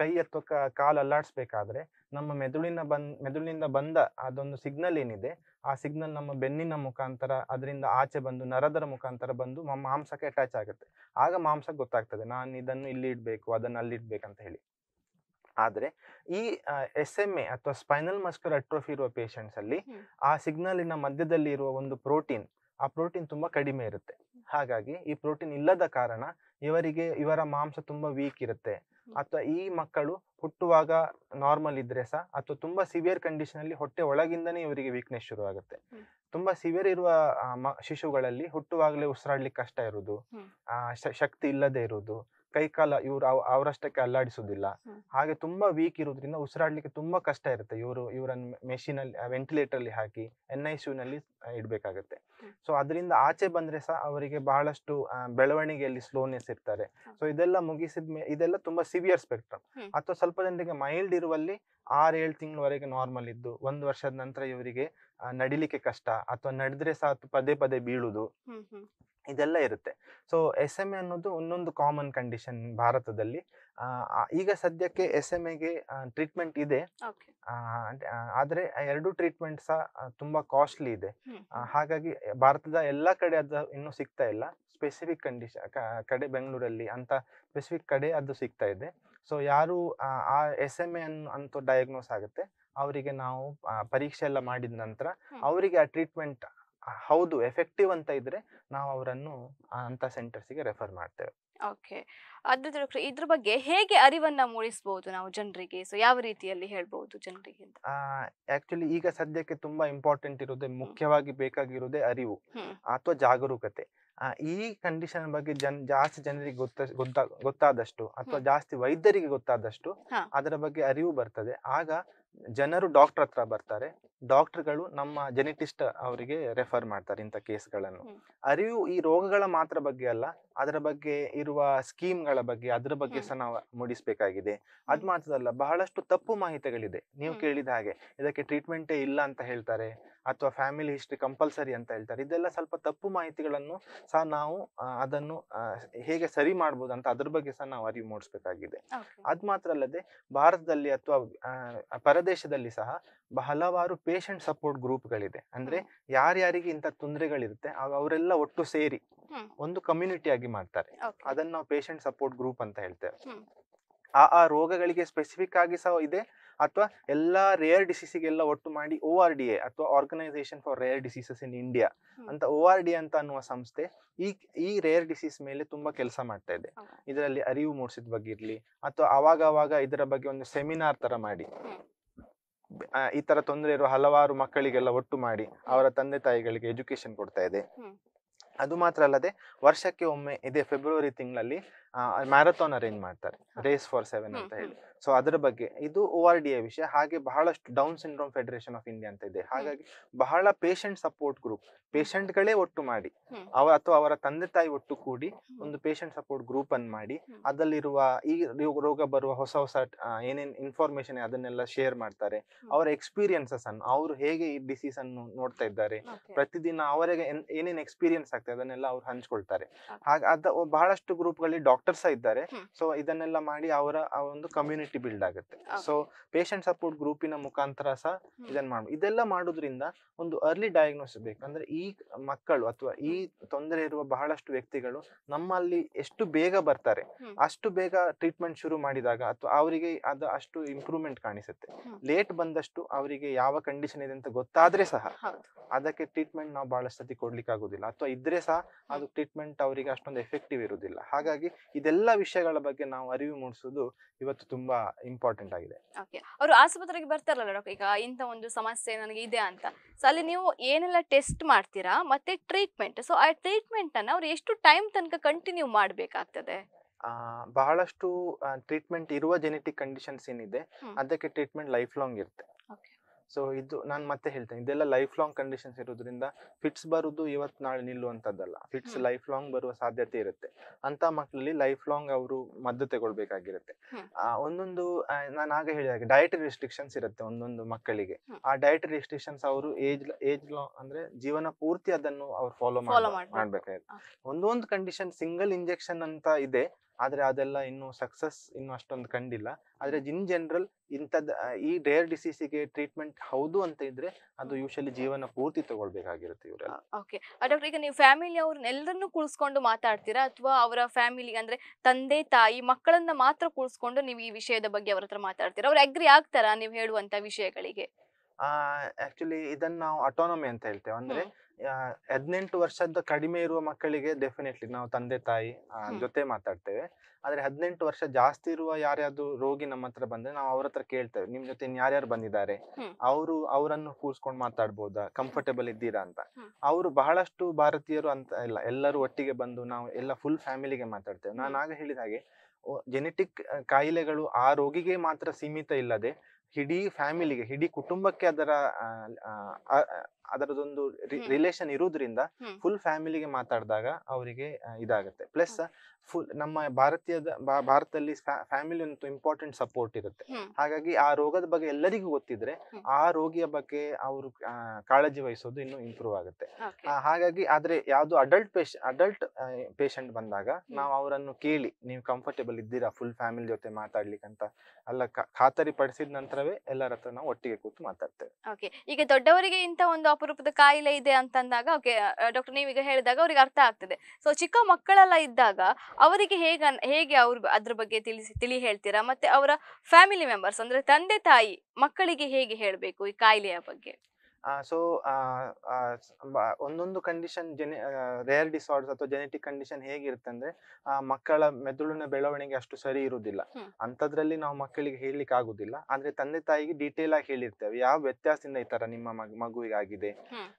ಕೈ ಅಥವಾ ಕಾಲು ಅಲ್ಲಾಡಿಸ್ಬೇಕಾದ್ರೆ ನಮ್ಮ ಮೆದುಳಿನ ಬಂದ್ ಮೆದುಳಿನಿಂದ ಬಂದ ಅದೊಂದು ಸಿಗ್ನಲ್ ಏನಿದೆ ಆ ಸಿಗ್ನಲ್ ನಮ್ಮ ಬೆನ್ನಿನ ಮುಖಾಂತರ ಅದರಿಂದ ಆಚೆ ಬಂದು ನರದರ ಮುಖಾಂತರ ಬಂದು ಮಾಂಸಕ್ಕೆ ಅಟ್ಯಾಚ್ ಆಗುತ್ತೆ ಆಗ ಮಾಂಸಕ್ಕೆ ಗೊತ್ತಾಗ್ತದೆ ನಾನು ಇದನ್ನು ಇಲ್ಲಿ ಇಡಬೇಕು ಅದನ್ನ ಅಲ್ಲಿ ಇಡ್ಬೇಕಂತ ಹೇಳಿ ಆದರೆ ಈ ಎಸ್ ಎಮ್ ಎ ಅಥವಾ ಸ್ಪೈನಲ್ ಮಸ್ಕರ್ ಅಟ್ರೋಫಿ ಇರುವ ಅಲ್ಲಿ ಆ ಸಿಗ್ನಲಿನ ಮಧ್ಯದಲ್ಲಿ ಇರುವ ಒಂದು ಪ್ರೋಟೀನ್ ಆ ಪ್ರೋಟೀನ್ ತುಂಬ ಕಡಿಮೆ ಇರುತ್ತೆ ಹಾಗಾಗಿ ಈ ಪ್ರೋಟೀನ್ ಇಲ್ಲದ ಕಾರಣ ಇವರಿಗೆ ಇವರ ಮಾಂಸ ತುಂಬ ವೀಕ್ ಇರುತ್ತೆ ಅಥವಾ ಈ ಮಕ್ಕಳು ಹುಟ್ಟುವಾಗ ನಾರ್ಮಲ್ ಇದ್ರೆ ಸಹ ಅಥವಾ ತುಂಬಾ ಸಿವಿಯರ್ ಕಂಡೀಷನ್ ಅಲ್ಲಿ ಹೊಟ್ಟೆ ಒಳಗಿಂದನೇ ಇವರಿಗೆ ವೀಕ್ನೆಸ್ ಶುರು ಆಗುತ್ತೆ ತುಂಬಾ ಸಿವಿಯರ್ ಇರುವ ಶಿಶುಗಳಲ್ಲಿ ಹುಟ್ಟುವಾಗಲೇ ಉಸಿರಾಡ್ಲಿಕ್ಕೆ ಕಷ್ಟ ಇರುವುದು ಶಕ್ತಿ ಇಲ್ಲದೆ ಇರುವುದು ಕೈಕಾಲ ಇವ್ರು ಅವರಷ್ಟಕ್ಕೆ ಅಲ್ಲಾಡಿಸೋದಿಲ್ಲ ಹಾಗೆ ತುಂಬಾ ವೀಕ್ ಇರೋದ್ರಿಂದ ಉಸಿರಾಡ್ಲಿಕ್ಕೆ ತುಂಬಾ ಕಷ್ಟ ಇರುತ್ತೆ ಇವರು ಇವರನ್ನ ಮೆಷಿನ್ ಅಲ್ಲಿ ವೆಂಟಿಲೇಟರ್ ಅಲ್ಲಿ ಹಾಕಿ ಎನ್ ಐ ಸಿ ನಲ್ಲಿ ಇಡಬೇಕಾಗುತ್ತೆ ಸೊ ಅದರಿಂದ ಆಚೆ ಬಂದ್ರೆ ಸಹ ಅವರಿಗೆ ಬಹಳಷ್ಟು ಬೆಳವಣಿಗೆಯಲ್ಲಿ ಸ್ಲೋನೆಸ್ ಇರ್ತಾರೆ ಸೊ ಇದೆಲ್ಲ ಮುಗಿಸಿದ ಇದೆಲ್ಲ ತುಂಬಾ ಸಿವಿಯರ್ ಸ್ಪೆಕ್ಟ್ರಮ್ ಅಥವಾ ಸ್ವಲ್ಪ ಜನರಿಗೆ ಮೈಲ್ಡ್ ಇರುವಲ್ಲಿ ಆರು ಏಳು ತಿಂಗಳವರೆಗೆ ನಾರ್ಮಲ್ ಇದ್ದು ಒಂದು ವರ್ಷದ ನಂತರ ಇವರಿಗೆ ನಡಿಲಿಕ್ಕೆ ಕಷ್ಟ ಅಥವಾ ನಡೆದ್ರೆ ಸಹ ಪದೇ ಪದೇ ಬೀಳುದು ಇದೆಲ್ಲ ಇರುತ್ತೆ ಸೊ ಎಸ್ ಎಂ ಎ ಅನ್ನೋದು ಒಂದೊಂದು ಕಾಮನ್ ಕಂಡೀಷನ್ ಭಾರತದಲ್ಲಿ ಈಗ ಸದ್ಯಕ್ಕೆ ಎಸ್ ಎಂ ಎಗೆ ಟ್ರೀಟ್ಮೆಂಟ್ ಇದೆ ಆದರೆ ಎರಡು ಟ್ರೀಟ್ಮೆಂಟ್ ಸಹ ತುಂಬಾ ಕಾಸ್ಟ್ಲಿ ಇದೆ ಹಾಗಾಗಿ ಭಾರತದ ಎಲ್ಲಾ ಕಡೆ ಅದು ಇನ್ನೂ ಸಿಗ್ತಾ ಇಲ್ಲ ಸ್ಪೆಸಿಫಿಕ್ ಕಂಡೀಷನ್ ಕಡೆ ಬೆಂಗಳೂರಲ್ಲಿ ಅಂತ ಸ್ಪೆಸಿಫಿಕ್ ಕಡೆ ಅದು ಸಿಗ್ತಾ ಇದೆ ಸೊ ಯಾರು ಆ ಎಸ್ ಎಮ್ ಎ ಅನ್ನು ಅಂತೂ ಡಯಾಗ್ನೋಸ್ ಆಗುತ್ತೆ ಅವರಿಗೆ ನಾವು ಪರೀಕ್ಷೆ ಎಲ್ಲ ಮಾಡಿದ ನಂತರ ಅವರಿಗೆ ಆ ಟ್ರೀಟ್ಮೆಂಟ್ ಹೌದು ಎಫೆಕ್ಟಿವ್ ಅಂತ ಇದ್ರೆ ನಾವು ಅವರನ್ನು ಅಂತ ಗೆ ರೆಫರ್ ಮಾಡ್ತೇವೆ ಓಕೆ ಅದ್ರ ಇದ್ರ ಬಗ್ಗೆ ಹೇಗೆ ಅರಿವನ್ನ ಮೂಡಿಸಬಹುದು ನಾವು ಜನರಿಗೆ ಸೊ ಯಾವ ರೀತಿಯಲ್ಲಿ ಹೇಳ್ಬಹುದು ಜನರಿಗೆ ಆಕ್ಚುಲಿ ಈಗ ಸದ್ಯಕ್ಕೆ ತುಂಬಾ ಇಂಪಾರ್ಟೆಂಟ್ ಇರೋದೇ ಮುಖ್ಯವಾಗಿ ಬೇಕಾಗಿರೋದೇ ಅರಿವು ಅಥವಾ ಜಾಗರೂಕತೆ ಈ ಕಂಡೀಷನ್ ಬಗ್ಗೆ ಜನ್ ಜಾಸ್ತಿ ಜನರಿಗೆ ಗೊತ್ತ ಗೊತ್ತಾದಷ್ಟು ಅಥವಾ ಜಾಸ್ತಿ ವೈದ್ಯರಿಗೆ ಗೊತ್ತಾದಷ್ಟು ಅದರ ಬಗ್ಗೆ ಅರಿವು ಬರ್ತದೆ ಆಗ ಜನರು ಡಾಕ್ಟರ್ ಹತ್ರ ಬರ್ತಾರೆ ಡಾಕ್ಟರ್ಗಳು ನಮ್ಮ ಜೆನೆಟಿಸ್ಟ್ ಅವರಿಗೆ ರೆಫರ್ ಮಾಡ್ತಾರೆ ಇಂಥ ಕೇಸ್ಗಳನ್ನು ಅರಿವು ಈ ರೋಗಗಳ ಮಾತ್ರ ಬಗ್ಗೆ ಅಲ್ಲ ಅದರ ಬಗ್ಗೆ ಇರುವ ಸ್ಕೀಮ್ಗಳ ಬಗ್ಗೆ ಅದರ ಬಗ್ಗೆ ಸಹ ನಾವು ಮೂಡಿಸಬೇಕಾಗಿದೆ ಅದು ಮಾತ್ರದಲ್ಲ ಬಹಳಷ್ಟು ತಪ್ಪು ಮಾಹಿತಿಗಳಿದೆ ನೀವು ಕೇಳಿದ ಹಾಗೆ ಇದಕ್ಕೆ ಟ್ರೀಟ್ಮೆಂಟೇ ಇಲ್ಲ ಅಂತ ಹೇಳ್ತಾರೆ ಅಥವಾ ಫ್ಯಾಮಿಲಿ ಹಿಸ್ಟ್ರಿ ಕಂಪಲ್ಸರಿ ಅಂತ ಹೇಳ್ತಾರೆ ಇದೆಲ್ಲ ಸ್ವಲ್ಪ ತಪ್ಪು ಮಾಹಿತಿಗಳನ್ನು ಸಹ ನಾವು ಅದನ್ನು ಹೇಗೆ ಸರಿ ಮಾಡ್ಬೋದು ಅಂತ ಅದ್ರ ಬಗ್ಗೆ ಸಹ ನಾವು ಅರಿವು ಮೂಡಿಸಬೇಕಾಗಿದೆ ಅದ್ ಮಾತ್ರ ಅಲ್ಲದೆ ಭಾರತದಲ್ಲಿ ಅಥವಾ ಪರದೇಶದಲ್ಲಿ ಸಹ ಹಲವಾರು ಪೇಷಂಟ್ ಸಪೋರ್ಟ್ ಗ್ರೂಪ್ಗಳಿದೆ ಅಂದ್ರೆ ಯಾರ್ಯಾರಿಗೆ ಇಂಥ ತೊಂದರೆಗಳಿರುತ್ತೆ ಅವರೆಲ್ಲ ಒಟ್ಟು ಸೇರಿ ಒಂದು ಕಮ್ಯುನಿಟಿ ಆಗಿ ಮಾಡ್ತಾರೆ ಅದನ್ನ ನಾವು ಪೇಷಂಟ್ ಸಪೋರ್ಟ್ ಗ್ರೂಪ್ ಅಂತ ಹೇಳ್ತೇವೆ ಆ ಆ ರೋಗಗಳಿಗೆ ಸ್ಪೆಸಿಫಿಕ್ ಆಗಿ ಸಹ ಇದೆ ಅಥವಾ ಎಲ್ಲ ರೇರ್ ಗೆಲ್ಲ ಒಟ್ಟು ಮಾಡಿ ಓ ಆರ್ ಡಿ ಎ ಅಥವಾ organisation for rare diseases in India ಅಂತ ಓ ಆರ್ ಡಿ ಅಂತ ಅನ್ನುವ ಸಂಸ್ಥೆ ಈ ಈ ರೇರ್ ಡಿಸೀಸ್ ಮೇಲೆ ತುಂಬಾ ಕೆಲಸ ಮಾಡ್ತಾ ಇದೆ ಇದರಲ್ಲಿ ಅರಿವು ಮೂಡಿಸಿದ ಬಗ್ಗೆ ಇರಲಿ ಅಥವಾ ಅವಾಗ ಅವಾಗ ಇದರ ಬಗ್ಗೆ ಒಂದು ಸೆಮಿನಾರ್ ತರ ಮಾಡಿ ಈ ತರ ತೊಂದರೆ ಇರುವ ಹಲವಾರು ಮಕ್ಕಳಿಗೆಲ್ಲ ಒಟ್ಟು ಮಾಡಿ ಅವರ ತಂದೆ ತಾಯಿಗಳಿಗೆ ಎಜುಕೇಶನ್ ಕೊಡ್ತಾ ಇದೆ ಅದು ಮಾತ್ರ ಅಲ್ಲದೆ ವರ್ಷಕ್ಕೆ ಒಮ್ಮೆ ಇದೇ ಫೆಬ್ರವರಿ ತಿಂಗಳಲ್ಲಿ ಮ್ಯಾರಥಾನ್ ಅರೇಂಜ್ ಮಾಡ್ತಾರೆ ರೇಸ್ ಫಾರ್ ಸೆವೆನ್ ಅಂತ ಹೇಳಿ ಸೊ ಅದರ ಬಗ್ಗೆ ಇದು ಓ ಆರ್ ಡಿ ಎ ವಿಷಯ ಹಾಗೆ ಬಹಳಷ್ಟು Down syndrome federation of India ಅಂತ ಇದೆ ಹಾಗಾಗಿ ಬಹಳ ಪೇಷಂಟ್ ಸಪೋರ್ಟ್ ಗ್ರೂಪ್ ಪೇಷಂಟ್ ಗಳೇ ಒಟ್ಟು ಮಾಡಿ ಅವ ಅಥವಾ ಅವರ ತಂದೆ ತಾಯಿ ಒಟ್ಟು ಕೂಡಿ ಒಂದು ಪೇಷಂಟ್ ಸಪೋರ್ಟ್ ಗ್ರೂಪ್ ಅನ್ನು ಮಾಡಿ ಅದಲ್ಲಿರುವ ಈ ರೋಗ ಬರುವ ಹೊಸ ಹೊಸ ಏನೇನು ಇನ್ಫಾರ್ಮೇಶನ್ ಅದನ್ನೆಲ್ಲ ಶೇರ್ ಮಾಡ್ತಾರೆ ಅವರ ಎಕ್ಸ್ಪೀರಿಯನ್ಸಸ್ ಅನ್ನು ಅವರು ಹೇಗೆ ಈ ಡಿಸೀಸ್ ಅನ್ನು ನೋಡ್ತಾ ಇದ್ದಾರೆ ಪ್ರತಿದಿನ ಅವರಿಗೆ ಏನೇನು ಎಕ್ಸ್ಪೀರಿಯನ್ಸ್ ಆಗ್ತದೆ ಅದನ್ನೆಲ್ಲ ಅವ್ರು ಹಂಚ್ಕೊಳ್ತಾರೆ ಹಾಗೆ ಅದ ಬಹಳಷ್ಟು ಗ್ರೂಪ್ಗಳಲ್ಲಿ ಡಾಕ್ಟರ್ಸ್ ಇದ್ದಾರೆ ಸೊ ಇದನ್ನೆಲ್ಲ ಮಾಡಿ ಅವರ ಒಂದು ಕಮ್ಯುನಿಟಿ ಬಿಲ್ಡ್ ಆಗುತ್ತೆ ಸೊ ಪೇಷಂಟ್ ಸಪೋರ್ಟ್ ಗ್ರೂಪಿನ ಮುಖಾಂತರ ಸಹ ಇದನ್ನ ಮಾಡಬಹುದು ಇದೆಲ್ಲ ಮಾಡೋದ್ರಿಂದ ಒಂದು ಅರ್ಲಿ ಡಯಾಗ್ನೋಸ್ ಬೇಕು ಅಂದ್ರೆ ಈ ಮಕ್ಕಳು ಅಥವಾ ಈ ತೊಂದರೆ ಇರುವ ಬಹಳಷ್ಟು ವ್ಯಕ್ತಿಗಳು ನಮ್ಮಲ್ಲಿ ಎಷ್ಟು ಬೇಗ ಬರ್ತಾರೆ ಅಷ್ಟು ಬೇಗ ಟ್ರೀಟ್ಮೆಂಟ್ ಶುರು ಮಾಡಿದಾಗ ಅಥವಾ ಅವರಿಗೆ ಅದು ಅಷ್ಟು ಇಂಪ್ರೂವ್ಮೆಂಟ್ ಕಾಣಿಸುತ್ತೆ ಲೇಟ್ ಬಂದಷ್ಟು ಅವರಿಗೆ ಯಾವ ಕಂಡೀಷನ್ ಇದೆ ಅಂತ ಗೊತ್ತಾದ್ರೆ ಸಹ ಅದಕ್ಕೆ ಟ್ರೀಟ್ಮೆಂಟ್ ನಾವು ಬಹಳಷ್ಟು ಸತಿ ಕೊಡ್ಲಿಕ್ಕೆ ಆಗುದಿಲ್ಲ ಅಥವಾ ಇದ್ರೆ ಸಹ ಅದು ಟ್ರೀಟ್ಮೆಂಟ್ ಅವರಿಗೆ ಅಷ್ಟೊಂದು ಎಫೆಕ್ಟಿವ್ ಇರುವುದಿಲ್ಲ ಹಾಗಾಗಿ ಇದೆಲ್ಲ ವಿಷಯಗಳ ಬಗ್ಗೆ ನಾವು ಅರಿವು ಮೂಡಿಸೋದು ಇವತ್ತು ತುಂಬಾ ಇಂಪಾರ್ಟೆಂಟ್ ಆಗಿದೆ ಓಕೆ ಅವರು ಆಸ್ಪತ್ರೆಗೆ ಬರ್ತಾರಲ್ಲ ಡಾಕ್ಟರ್ ಈಗ ಇಂಥ ಒಂದು ಸಮಸ್ಯೆ ನನಗೆ ಇದೆ ಅಂತ ಸೊ ಅಲ್ಲಿ ನೀವು ಏನೆಲ್ಲ ಟೆಸ್ಟ್ ಮಾಡ್ತೀರಾ ಮತ್ತೆ ಟ್ರೀಟ್ಮೆಂಟ್ ಸೊ ಆ ಟ್ರೀಟ್ಮೆಂಟ್ ಅನ್ನು ಅವ್ರು ಎಷ್ಟು ಟೈಮ್ ತನಕ ಕಂಟಿನ್ಯೂ ಮಾಡಬೇಕಾಗ್ತದೆ ಬಹಳಷ್ಟು ಟ್ರೀಟ್ಮೆಂಟ್ ಇರುವ ಜೆನೆಟಿಕ್ ಕಂಡೀಷನ್ಸ್ ಏನಿದೆ ಅದಕ್ಕೆ ಟ್ರೀಟ್ಮೆಂಟ್ ಲೈಫ್ ಲಾಂಗ್ ಇರುತ್ತೆ ಸೊ ಇದು ನಾನು ಮತ್ತೆ ಹೇಳ್ತೇನೆ ಇದೆಲ್ಲ ಲೈಫ್ ಲಾಂಗ್ ಕಂಡೀಷನ್ಸ್ ಇರೋದ್ರಿಂದ ಫಿಟ್ಸ್ ಬರೋದು ಇವತ್ತು ನಾಳೆ ನಿಲ್ಲುವಂಥದ್ದಲ್ಲ ಫಿಟ್ಸ್ ಲೈಫ್ ಲಾಂಗ್ ಬರುವ ಸಾಧ್ಯತೆ ಇರುತ್ತೆ ಅಂತ ಮಕ್ಕಳಲ್ಲಿ ಲೈಫ್ ಲಾಂಗ್ ಅವರು ಮದ್ದು ತಗೊಳ್ಬೇಕಾಗಿರುತ್ತೆ ಒಂದೊಂದು ನಾನು ಆಗ ಹೇಳಿದ ಹಾಗೆ ಡಯಟ್ ರಿಸ್ಟ್ರಿಕ್ಷನ್ಸ್ ಇರುತ್ತೆ ಒಂದೊಂದು ಮಕ್ಕಳಿಗೆ ಆ ಡಯಟ್ ರಿಸ್ಟ್ರಿಕ್ಷನ್ಸ್ ಅವರು ಏಜ್ ಏಜ್ ಲಾಂಗ್ ಅಂದ್ರೆ ಜೀವನ ಪೂರ್ತಿ ಅದನ್ನು ಅವ್ರು ಫಾಲೋ ಮಾಡಬೇಕಾಗಿತ್ತು ಒಂದೊಂದು ಕಂಡೀಷನ್ ಸಿಂಗಲ್ ಇಂಜೆಕ್ಷನ್ ಅಂತ ಇದೆ ಆದರೆ ಅದೆಲ್ಲ ಇನ್ನೂ ಸಕ್ಸಸ್ ಇನ್ನು ಅಷ್ಟೊಂದು ಕಂಡಿಲ್ಲ ಆದರೆ ಇನ್ ಜನರಲ್ ಇಂಥದ್ದು ಈ ರೇರ್ ಡಿಸೀಸಿಗೆ ಟ್ರೀಟ್ಮೆಂಟ್ ಹೌದು ಅಂತ ಇದ್ರೆ ಅದು ಯೂಶಲಿ ಜೀವನ ಪೂರ್ತಿ ತಗೊಳ್ಬೇಕಾಗಿರುತ್ತೆ ಇವರ ಓಕೆ ಡಾಕ್ಟರ್ ಈಗ ನೀವು ಫ್ಯಾಮಿಲಿ ಅವ್ರನ್ನೆಲ್ಲರನ್ನು ಕುಳಿಸ್ಕೊಂಡು ಮಾತಾಡ್ತೀರಾ ಅಥವಾ ಅವರ ಫ್ಯಾಮಿಲಿ ಅಂದ್ರೆ ತಂದೆ ತಾಯಿ ಮಕ್ಕಳನ್ನ ಮಾತ್ರ ಕುಳಿಸ್ಕೊಂಡು ನೀವು ಈ ವಿಷಯದ ಬಗ್ಗೆ ಅವರ ಹತ್ರ ಮಾತಾಡ್ತೀರಾ ಅವ್ರು ಅಗ್ರಿ ಆಗ್ತಾರಾ ನೀವು ಹೇಳುವಂತ ವಿಷಯಗಳಿಗೆ ಆಕ್ಚುಲಿ ಇದನ್ನ ನಾವು ಅಟೋನಮಿ ಅಂತ ಹೇಳ್ತೇವೆ ಅಂದ್ರೆ ಹದಿನೆಂಟು ವರ್ಷದ ಕಡಿಮೆ ಇರುವ ಮಕ್ಕಳಿಗೆ ಡೆಫಿನೆಟ್ಲಿ ನಾವು ತಂದೆ ತಾಯಿ ಜೊತೆ ಮಾತಾಡ್ತೇವೆ ಆದ್ರೆ ಹದಿನೆಂಟು ವರ್ಷ ಜಾಸ್ತಿ ಇರುವ ಯಾರ್ಯಾದ್ರು ರೋಗಿ ನಮ್ಮ ಹತ್ರ ಬಂದ್ರೆ ನಾವು ಅವ್ರ ಹತ್ರ ಕೇಳ್ತೇವೆ ನಿಮ್ ಜೊತೆ ಯಾರ್ಯಾರು ಬಂದಿದ್ದಾರೆ ಅವರು ಅವರನ್ನು ಕೂರ್ಸ್ಕೊಂಡು ಮಾತಾಡ್ಬೋದಾ ಕಂಫರ್ಟೇಬಲ್ ಇದ್ದೀರಾ ಅಂತ ಅವರು ಬಹಳಷ್ಟು ಭಾರತೀಯರು ಅಂತ ಇಲ್ಲ ಎಲ್ಲರೂ ಒಟ್ಟಿಗೆ ಬಂದು ನಾವು ಎಲ್ಲ ಫುಲ್ ಫ್ಯಾಮಿಲಿಗೆ ಮಾತಾಡ್ತೇವೆ ನಾನು ಆಗ ಹೇಳಿದ ಹಾಗೆ ಜೆನೆಟಿಕ್ ಕಾಯಿಲೆಗಳು ಆ ರೋಗಿಗೆ ಮಾತ್ರ ಸೀಮಿತ ಇಲ್ಲದೆ ಇಡೀ ಫ್ಯಾಮಿಲಿಗೆ ಹಿಡೀ ಕುಟುಂಬಕ್ಕೆ ಅದರ ಅದರದೊಂದು ರಿಲೇಷನ್ ಇರೋದ್ರಿಂದ ಫುಲ್ ಫ್ಯಾಮಿಲಿಗೆ ಮಾತಾಡಿದಾಗ ಅವರಿಗೆ ಇದಾಗುತ್ತೆ ಪ್ಲಸ್ ಫುಲ್ ನಮ್ಮ ಭಾರತೀಯದ ಭಾರತದಲ್ಲಿ ಫ್ಯಾಮಿಲಿ ಒಂದು ಇಂಪಾರ್ಟೆಂಟ್ ಸಪೋರ್ಟ್ ಇರುತ್ತೆ ಹಾಗಾಗಿ ಆ ರೋಗದ ಬಗ್ಗೆ ಎಲ್ಲರಿಗೂ ಗೊತ್ತಿದ್ರೆ ಆ ರೋಗಿಯ ಬಗ್ಗೆ ಅವರು ಕಾಳಜಿ ವಹಿಸೋದು ಇನ್ನೂ ಇಂಪ್ರೂವ್ ಆಗುತ್ತೆ ಹಾಗಾಗಿ ಆದ್ರೆ ಯಾವುದು ಅಡಲ್ಟ್ ಪೇಶ ಅಡಲ್ಟ್ ಪೇಷಂಟ್ ಬಂದಾಗ ನಾವು ಅವರನ್ನು ಕೇಳಿ ನೀವು ಕಂಫರ್ಟೇಬಲ್ ಇದ್ದೀರಾ ಫುಲ್ ಫ್ಯಾಮಿಲಿ ಜೊತೆ ಅಂತ ಅಲ್ಲ ಖಾತರಿ ಪಡಿಸಿದ ನಂತರವೇ ಎಲ್ಲರ ಹತ್ರ ನಾವು ಒಟ್ಟಿಗೆ ಕೂತು ಮಾತಾಡ್ತೇವೆ ಈಗ ದೊಡ್ಡವರಿಗೆ ಇಂತ ಒಂದು ಅಪರೂಪದ ಕಾಯಿಲೆ ಇದೆ ಅಂತಂದಾಗ ಓಕೆ ಡಾಕ್ಟರ್ ನೀವೀಗ ಹೇಳಿದಾಗ ಅವ್ರಿಗೆ ಅರ್ಥ ಆಗ್ತದೆ ಸೊ ಚಿಕ್ಕ ಮಕ್ಕಳೆಲ್ಲ ಇದ್ದಾಗ ಅವರಿಗೆ ಹೇಗ ಹೇಗೆ ಅವ್ರ ಅದ್ರ ಬಗ್ಗೆ ತಿಳಿಸಿ ತಿಳಿ ಹೇಳ್ತೀರಾ ಮತ್ತೆ ಅವರ ಫ್ಯಾಮಿಲಿ ಮೆಂಬರ್ಸ್ ಅಂದ್ರೆ ತಂದೆ ತಾಯಿ ಮಕ್ಕಳಿಗೆ ಹೇಗೆ ಹೇಳಬೇಕು ಈ ಕಾಯಿಲೆಯ ಬಗ್ಗೆ ಸೊ ಒಂದೊಂದು ಕಂಡೀಷನ್ ಜೆನೆ ರೇರ್ ಡಿಸಾರ್ಡರ್ಸ್ ಅಥವಾ ಜೆನೆಟಿಕ್ ಕಂಡೀಷನ್ ಹೇಗಿರುತ್ತೆ ಅಂದ್ರೆ ಮಕ್ಕಳ ಮೆದುಳಿನ ಬೆಳವಣಿಗೆ ಅಷ್ಟು ಸರಿ ಇರುವುದಿಲ್ಲ ಅಂಥದ್ರಲ್ಲಿ ನಾವು ಮಕ್ಕಳಿಗೆ ಹೇಳಲಿಕ್ಕೆ ಆಗುದಿಲ್ಲ ಆದ್ರೆ ತಂದೆ ತಾಯಿಗೆ ಡೀಟೇಲ್ ಆಗಿ ಹೇಳಿರ್ತೇವೆ ಯಾವ ವ್ಯತ್ಯಾಸದಿಂದ ಈ ತರ ನಿಮ್ಮ ಮಗುವಿಗಾಗಿದೆ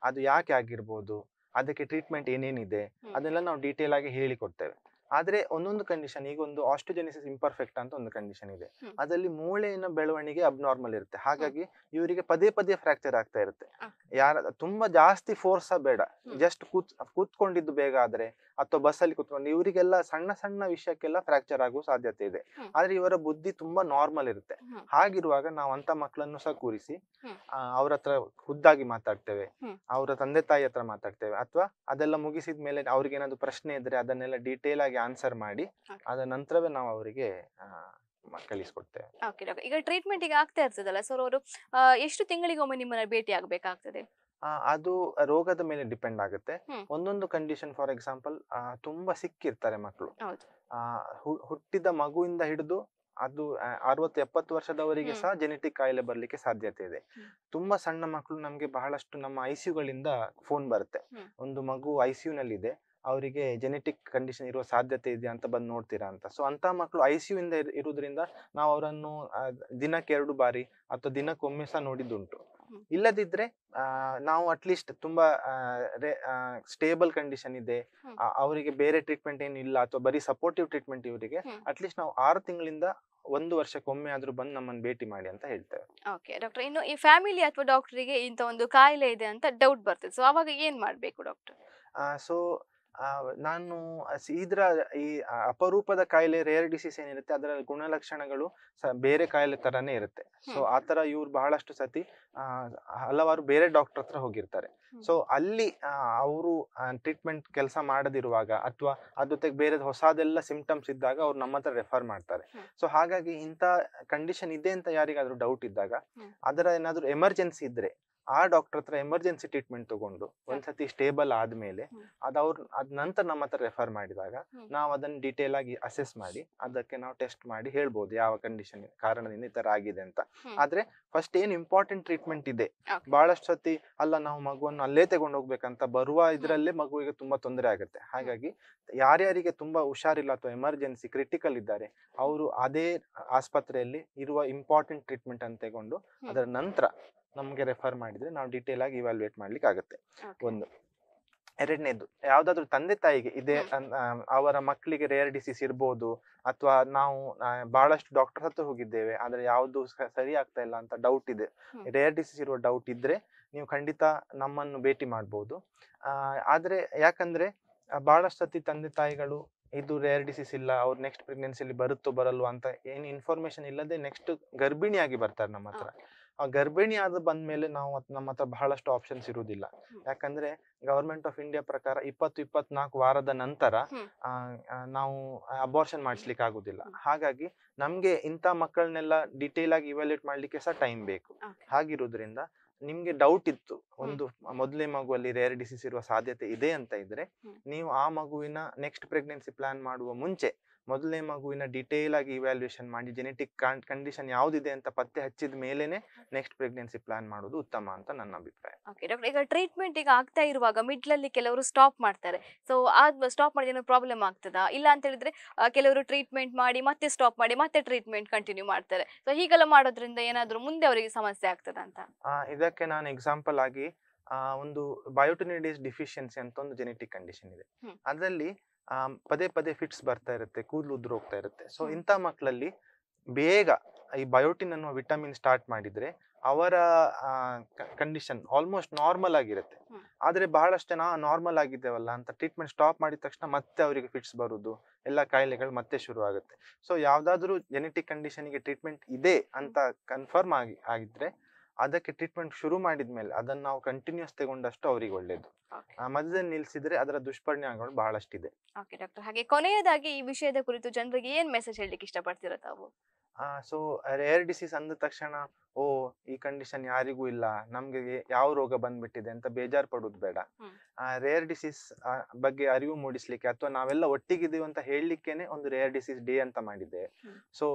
ಅದು ಯಾಕೆ ಆಗಿರ್ಬೋದು ಅದಕ್ಕೆ ಟ್ರೀಟ್ಮೆಂಟ್ ಏನೇನಿದೆ ಅದೆಲ್ಲ ನಾವು ಡೀಟೇಲ್ ಆಗಿ ಹೇಳಿಕೊಡ್ತೇವೆ ಆದ್ರೆ ಒಂದೊಂದು ಕಂಡೀಷನ್ ಈಗ ಒಂದು ಆಸ್ಟ್ರೋಜೆನಿಸಿಸ್ ಇಂಪರ್ಫೆಕ್ಟ್ ಅಂತ ಒಂದು ಕಂಡೀಷನ್ ಇದೆ ಅದರಲ್ಲಿ ಮೂಳೆಯ ಬೆಳವಣಿಗೆ ಅಬ್ನಾರ್ಮಲ್ ಇರುತ್ತೆ ಹಾಗಾಗಿ ಇವರಿಗೆ ಪದೇ ಪದೇ ಫ್ರಾಕ್ಚರ್ ಆಗ್ತಾ ಇರುತ್ತೆ ಯಾರ ತುಂಬಾ ಜಾಸ್ತಿ ಫೋರ್ಸ್ ಬೇಡ ಜಸ್ಟ್ ಕೂತ್ ಕೂತ್ಕೊಂಡಿದ್ದು ಬೇಗ ಆದ್ರೆ ಅಥವಾ ಬಸ್ ಅಲ್ಲಿ ಕುತ್ಕೊಂಡು ಇವರಿಗೆಲ್ಲ ಸಣ್ಣ ಸಣ್ಣ ವಿಷಯಕ್ಕೆಲ್ಲ ಫ್ರಾಕ್ಚರ್ ಆಗುವ ಸಾಧ್ಯತೆ ಇದೆ ಆದ್ರೆ ಇವರ ಬುದ್ಧಿ ತುಂಬಾ ನಾರ್ಮಲ್ ಇರುತ್ತೆ ಹಾಗಿರುವಾಗ ನಾವು ಅಂತ ಮಕ್ಕಳನ್ನು ಸಹ ಕೂರಿಸಿ ಅವ್ರ ಹತ್ರ ಖುದ್ದಾಗಿ ಮಾತಾಡ್ತೇವೆ ಅವರ ತಂದೆ ತಾಯಿ ಹತ್ರ ಮಾತಾಡ್ತೇವೆ ಅಥವಾ ಅದೆಲ್ಲ ಮುಗಿಸಿದ ಮೇಲೆ ಅವ್ರಿಗೆ ಏನಾದ್ರು ಪ್ರಶ್ನೆ ಇದ್ರೆ ಅದನ್ನೆಲ್ಲ ಡೀಟೇಲ್ ಆಗಿ ಆನ್ಸರ್ ಮಾಡಿ ಅದ ನಂತರವೇ ನಾವು ಅವರಿಗೆ ಕಲಿಸ್ಕೊಡ್ತೇವೆ ಈಗ ಟ್ರೀಟ್ಮೆಂಟ್ ಈಗ ಆಗ್ತಾ ಇರ್ತದಲ್ಲ ಸರ್ ಅವರು ಎಷ್ಟು ತಿಂಗಳಿಗೊಮ್ಮೆ ನಿಮ್ಮನ್ನ ಭೇಟಿ ಆಗ್ಬೇಕಾಗ್ತದೆ ಅದು ರೋಗದ ಮೇಲೆ ಡಿಪೆಂಡ್ ಆಗುತ್ತೆ ಒಂದೊಂದು ಕಂಡೀಷನ್ ಫಾರ್ ಎಕ್ಸಾಂಪಲ್ ತುಂಬಾ ಸಿಕ್ಕಿರ್ತಾರೆ ಮಕ್ಕಳು ಹುಟ್ಟಿದ ಮಗುವಿಂದ ಹಿಡಿದು ಅದು ಅರವತ್ತು ಎಪ್ಪತ್ತು ವರ್ಷದವರಿಗೆ ಸಹ ಜೆನೆಟಿಕ್ ಕಾಯಿಲೆ ಬರಲಿಕ್ಕೆ ಸಾಧ್ಯತೆ ಇದೆ ತುಂಬಾ ಸಣ್ಣ ಮಕ್ಕಳು ನಮ್ಗೆ ಬಹಳಷ್ಟು ನಮ್ಮ ಗಳಿಂದ ಫೋನ್ ಬರುತ್ತೆ ಒಂದು ಮಗು ನಲ್ಲಿ ಇದೆ ಅವರಿಗೆ ಜೆನೆಟಿಕ್ ಕಂಡೀಷನ್ ಇರುವ ಸಾಧ್ಯತೆ ಇದೆ ಅಂತ ಬಂದು ನೋಡ್ತೀರಾ ಅಂತ ಸೊ ಅಂತ ಮಕ್ಕಳು ಐ ಸಿ ಇಂದ ಇರುವುದರಿಂದ ನಾವು ಅವರನ್ನು ದಿನಕ್ಕೆ ಎರಡು ಬಾರಿ ಅಥವಾ ದಿನಕ್ಕೊಮ್ಮೆ ಸಹ ನೋಡಿದ್ದುಂಟು ಇಲ್ಲದಿದ್ರೆ ನಾವು ಅಟ್ಲೀಸ್ಟ್ ತುಂಬಾ ಸ್ಟೇಬಲ್ ಕಂಡೀಷನ್ ಇದೆ ಅವರಿಗೆ ಬೇರೆ ಟ್ರೀಟ್ಮೆಂಟ್ ಏನು ಇಲ್ಲ ಅಥವಾ ಬರೀ ಸಪೋರ್ಟಿವ್ ಟ್ರೀಟ್ಮೆಂಟ್ ಇವರಿಗೆ ಅಟ್ಲೀಸ್ಟ್ ನಾವು ಆರು ತಿಂಗಳಿಂದ ಒಂದು ವರ್ಷಕ್ಕೊಮ್ಮೆ ಆದ್ರೂ ಬಂದು ನಮ್ಮನ್ನು ಭೇಟಿ ಮಾಡಿ ಅಂತ ಹೇಳ್ತೇವೆ ಓಕೆ ಡಾಕ್ಟರ್ ಇನ್ನು ಈ ಫ್ಯಾಮಿಲಿ ಅಥವಾ ಡಾಕ್ಟರಿಗೆ ಇಂಥ ಒಂದು ಕಾಯಿಲೆ ಇದೆ ಅಂತ ಡೌಟ್ ಬರ್ತದೆ ಸೊ ಅವಾಗ ಏನ್ ಮಾಡಬೇಕು ಡಾಕ್ಟರ್ ಸೊ ನಾನು ಇದರ ಈ ಅಪರೂಪದ ಕಾಯಿಲೆ ರೇರ್ ಡಿಸೀಸ್ ಏನಿರುತ್ತೆ ಅದರ ಗುಣಲಕ್ಷಣಗಳು ಸ ಬೇರೆ ಕಾಯಿಲೆ ಥರನೇ ಇರುತ್ತೆ ಸೊ ಆ ಥರ ಇವ್ರು ಬಹಳಷ್ಟು ಸತಿ ಹಲವಾರು ಬೇರೆ ಡಾಕ್ಟರ್ ಹತ್ರ ಹೋಗಿರ್ತಾರೆ ಸೊ ಅಲ್ಲಿ ಅವರು ಟ್ರೀಟ್ಮೆಂಟ್ ಕೆಲಸ ಮಾಡದಿರುವಾಗ ಅಥವಾ ಅದ್ರ ಜೊತೆಗೆ ಬೇರೆ ಹೊಸದೆಲ್ಲ ಸಿಂಪ್ಟಮ್ಸ್ ಇದ್ದಾಗ ಅವ್ರು ನಮ್ಮ ಹತ್ರ ರೆಫರ್ ಮಾಡ್ತಾರೆ ಸೊ ಹಾಗಾಗಿ ಇಂಥ ಕಂಡೀಷನ್ ಇದೆ ಅಂತ ಯಾರಿಗಾದ್ರೂ ಡೌಟ್ ಇದ್ದಾಗ ಅದರ ಏನಾದರೂ ಎಮರ್ಜೆನ್ಸಿ ಇದ್ರೆ ಆ ಡಾಕ್ಟರ್ ಹತ್ರ ಎಮರ್ಜೆನ್ಸಿ ಟ್ರೀಟ್ಮೆಂಟ್ ತಗೊಂಡು ಒಂದ್ಸತಿ ಸ್ಟೇಬಲ್ ಆದ್ಮೇಲೆ ಅವ್ರ ಅದ್ ನಂತರ ನಮ್ಮ ಹತ್ರ ರೆಫರ್ ಮಾಡಿದಾಗ ನಾವು ಅದನ್ನ ಡೀಟೇಲ್ ಆಗಿ ಅಸೆಸ್ ಮಾಡಿ ಅದಕ್ಕೆ ನಾವು ಟೆಸ್ಟ್ ಮಾಡಿ ಹೇಳ್ಬೋದು ಯಾವ ಕಂಡೀಷನ್ ಕಾರಣದಿಂದ ಈ ತರ ಆಗಿದೆ ಅಂತ ಆದ್ರೆ ಫಸ್ಟ್ ಏನ್ ಇಂಪಾರ್ಟೆಂಟ್ ಟ್ರೀಟ್ಮೆಂಟ್ ಇದೆ ಬಹಳಷ್ಟು ಸತಿ ಅಲ್ಲ ನಾವು ಮಗುವನ್ನು ಅಲ್ಲೇ ತಗೊಂಡು ಹೋಗ್ಬೇಕಂತ ಬರುವ ಇದರಲ್ಲೇ ಮಗುವಿಗೆ ತುಂಬಾ ತೊಂದರೆ ಆಗುತ್ತೆ ಹಾಗಾಗಿ ಯಾರ್ಯಾರಿಗೆ ತುಂಬಾ ಹುಷಾರಿಲ್ಲ ಅಥವಾ ಎಮರ್ಜೆನ್ಸಿ ಕ್ರಿಟಿಕಲ್ ಇದ್ದಾರೆ ಅವರು ಅದೇ ಆಸ್ಪತ್ರೆಯಲ್ಲಿ ಇರುವ ಇಂಪಾರ್ಟೆಂಟ್ ಟ್ರೀಟ್ಮೆಂಟ್ ಅಂತ ತಗೊಂಡು ಅದರ ನಂತರ ನಮಗೆ ರೆಫರ್ ಮಾಡಿದರೆ ನಾವು ಡೀಟೇಲ್ ಆಗಿ ಇವ್ಯಾಲ್ಯೂಯೇಟ್ ಮಾಡ್ಲಿಕ್ಕೆ ಆಗುತ್ತೆ ಒಂದು ಎರಡನೇದು ಯಾವುದಾದ್ರೂ ತಂದೆ ತಾಯಿಗೆ ಇದೇ ಅವರ ಮಕ್ಕಳಿಗೆ ರೇರ್ ಡಿಸೀಸ್ ಇರ್ಬೋದು ಅಥವಾ ನಾವು ಬಹಳಷ್ಟು ಡಾಕ್ಟರ್ ಹತ್ರ ಹೋಗಿದ್ದೇವೆ ಆದರೆ ಯಾವುದು ಸರಿ ಆಗ್ತಾ ಇಲ್ಲ ಅಂತ ಡೌಟ್ ಇದೆ ರೇರ್ ಡಿಸೀಸ್ ಇರುವ ಡೌಟ್ ಇದ್ದರೆ ನೀವು ಖಂಡಿತ ನಮ್ಮನ್ನು ಭೇಟಿ ಮಾಡ್ಬೋದು ಆದರೆ ಯಾಕಂದರೆ ಬಹಳಷ್ಟು ಸತಿ ತಂದೆ ತಾಯಿಗಳು ಇದು ರೇರ್ ಡಿಸೀಸ್ ಇಲ್ಲ ಅವ್ರು ನೆಕ್ಸ್ಟ್ ಪ್ರೆಗ್ನೆನ್ಸಿಲಿ ಬರುತ್ತೋ ಬರಲ್ವೋ ಅಂತ ಏನು ಇನ್ಫಾರ್ಮೇಶನ್ ಇಲ್ಲದೆ ನೆಕ್ಸ್ಟ್ ಗರ್ಭಿಣಿಯಾಗಿ ಬರ್ತಾರೆ ನಮ್ಮ ಹತ್ರ ಗರ್ಭಿಣಿ ಆದ ಬಂದ ಮೇಲೆ ನಾವು ನಮ್ಮ ಹತ್ರ ಬಹಳಷ್ಟು ಆಪ್ಷನ್ಸ್ ಇರುವುದಿಲ್ಲ ಯಾಕಂದ್ರೆ ಗವರ್ಮೆಂಟ್ ಆಫ್ ಇಂಡಿಯಾ ಪ್ರಕಾರ ಇಪ್ಪತ್ತು ಇಪ್ಪತ್ನಾಲ್ಕು ವಾರದ ನಂತರ ನಾವು ಅಬಾರ್ಷನ್ ಮಾಡಿಸ್ಲಿಕ್ಕೆ ಆಗುದಿಲ್ಲ ಹಾಗಾಗಿ ನಮ್ಗೆ ಇಂಥ ಮಕ್ಕಳನ್ನೆಲ್ಲ ಡಿಟೇಲ್ ಆಗಿ ಇವ್ಯಾಲ್ಯೂಟ್ ಮಾಡ್ಲಿಕ್ಕೆ ಸಹ ಟೈಮ್ ಬೇಕು ಹಾಗಿರೋದ್ರಿಂದ ನಿಮ್ಗೆ ಡೌಟ್ ಇತ್ತು ಒಂದು ಮೊದಲೇ ಮಗುವಲ್ಲಿ ರೇರ್ ಡಿಸೀಸ್ ಇರುವ ಸಾಧ್ಯತೆ ಇದೆ ಅಂತ ಇದ್ರೆ ನೀವು ಆ ಮಗುವಿನ ನೆಕ್ಸ್ಟ್ ಪ್ರೆಗ್ನೆನ್ಸಿ ಪ್ಲಾನ್ ಮಾಡುವ ಮುಂಚೆ ಮೊದಲನೇ ಮಗುವಿನ ಡಿಟೇಲ್ ಆಗಿ ಇವ್ಯಾಲ್ಯೂಯೇಷನ್ ಮಾಡಿ ಜೆನೆಟಿಕ್ ಕಂಡೀಷನ್ ಯಾವುದಿದೆ ಅಂತ ಪತ್ತೆ ಹಚ್ಚಿದ ಮೇಲೇನೆ ನೆಕ್ಸ್ಟ್ ಪ್ರೆಗ್ನೆನ್ಸಿ ಪ್ಲಾನ್ ಮಾಡೋದು ಉತ್ತಮ ಅಂತ ನನ್ನ ಅಭಿಪ್ರಾಯ ಈಗ ಟ್ರೀಟ್ಮೆಂಟ್ ಈಗ ಆಗ್ತಾ ಇರುವಾಗ ಮಿಡ್ಲಲ್ಲಿ ಕೆಲವರು ಸ್ಟಾಪ್ ಮಾಡ್ತಾರೆ ಸೊ ಆ ಸ್ಟಾಪ್ ಮಾಡಿ ಏನೋ ಪ್ರಾಬ್ಲಮ್ ಆಗ್ತದಾ ಇಲ್ಲ ಅಂತ ಹೇಳಿದ್ರೆ ಕೆಲವರು ಟ್ರೀಟ್ಮೆಂಟ್ ಮಾಡಿ ಮತ್ತೆ ಸ್ಟಾಪ್ ಮಾಡಿ ಮತ್ತೆ ಟ್ರೀಟ್ಮೆಂಟ್ ಕಂಟಿನ್ಯೂ ಮಾಡ್ತಾರೆ ಸೊ ಹೀಗೆಲ್ಲ ಮಾಡೋದ್ರಿಂದ ಏನಾದರೂ ಮುಂದೆ ಅವರಿಗೆ ಸಮಸ್ಯೆ ಆಗ್ತದ ಅಂತ ಇದಕ್ಕೆ ನಾನು ಎಕ್ಸಾಂಪಲ್ ಆಗಿ ಒಂದು ಬಯೋಟಿನಿಡೀಸ್ ಡಿಫಿಷಿಯನ್ಸಿ ಅಂತ ಒಂದು ಜೆನೆಟಿಕ್ ಕಂಡೀಷನ್ ಇದೆ ಅದರಲ್ಲಿ ಪದೇ ಪದೇ ಫಿಟ್ಸ್ ಬರ್ತಾ ಇರುತ್ತೆ ಕೂದಲು ಉದುರು ಹೋಗ್ತಾ ಇರುತ್ತೆ ಸೊ ಇಂಥ ಮಕ್ಕಳಲ್ಲಿ ಬೇಗ ಈ ಬಯೋಟಿನ್ ಅನ್ನುವ ವಿಟಮಿನ್ ಸ್ಟಾರ್ಟ್ ಮಾಡಿದರೆ ಅವರ ಕಂಡೀಷನ್ ಆಲ್ಮೋಸ್ಟ್ ನಾರ್ಮಲ್ ಆಗಿರುತ್ತೆ ಆದರೆ ಬಹಳಷ್ಟು ನಾ ನಾರ್ಮಲ್ ಆಗಿದ್ದೇವಲ್ಲ ಅಂತ ಟ್ರೀಟ್ಮೆಂಟ್ ಸ್ಟಾಪ್ ಮಾಡಿದ ತಕ್ಷಣ ಮತ್ತೆ ಅವರಿಗೆ ಫಿಟ್ಸ್ ಬರೋದು ಎಲ್ಲ ಕಾಯಿಲೆಗಳು ಮತ್ತೆ ಶುರು ಆಗುತ್ತೆ ಸೊ ಯಾವುದಾದ್ರೂ ಜೆನೆಟಿಕ್ ಕಂಡೀಷನಿಗೆ ಟ್ರೀಟ್ಮೆಂಟ್ ಇದೆ ಅಂತ ಕನ್ಫರ್ಮ್ ಆಗಿ ಆಗಿದ್ರೆ ಅದಕ್ಕೆ ಟ್ರೀಟ್ಮೆಂಟ್ ಶುರು ಮಾಡಿದ್ಮೇಲೆ ಅದನ್ನ ನಾವು ಕಂಟಿನ್ಯೂಸ್ ತಗೊಂಡಷ್ಟು ಅವರಿಗೆ ಒಳ್ಳೇದು ಮಧ್ಯದಲ್ಲಿ ನಿಲ್ಸಿದ್ರೆ ಅದರ ದುಷ್ಪರಿಣಾಮಗಳು ಬಹಳಷ್ಟಿದೆ ಓಕೆ ಡಾಕ್ಟರ್ ಹಾಗೆ ಕೊನೆಯದಾಗಿ ಈ ವಿಷಯದ ಕುರಿತು ಜನರಿಗೆ ಏನ್ ಮೆಸೇಜ್ ಹೇಳಲಿಕ್ಕೆ ಇಷ್ಟಪಡ್ತೀರಾ ತಾವು ಸೊ ರೇರ್ ಡಿಸೀಸ್ ಅಂದ ತಕ್ಷಣ ಓ ಈ ಕಂಡೀಷನ್ ಯಾರಿಗೂ ಇಲ್ಲ ನಮ್ಗೆ ಯಾವ ರೋಗ ಬಂದ್ಬಿಟ್ಟಿದೆ ಅಂತ ಬೇಜಾರ್ ಪಡೋದು ಬೇಡ ರೇರ್ ಡಿಸೀಸ್ ಬಗ್ಗೆ ಅರಿವು ಮೂಡಿಸ್ಲಿಕ್ಕೆ ಅಥವಾ ನಾವೆಲ್ಲ ಒಟ್ಟಿಗಿದೀವಿ ಅಂತ ಹೇಳಲಿಕ್ಕೇನೆ ಒಂದು ರೇರ್ ಡಿಸೀಸ್ ಡೇ ಅಂತ ಮಾಡಿದೆ ಸೊ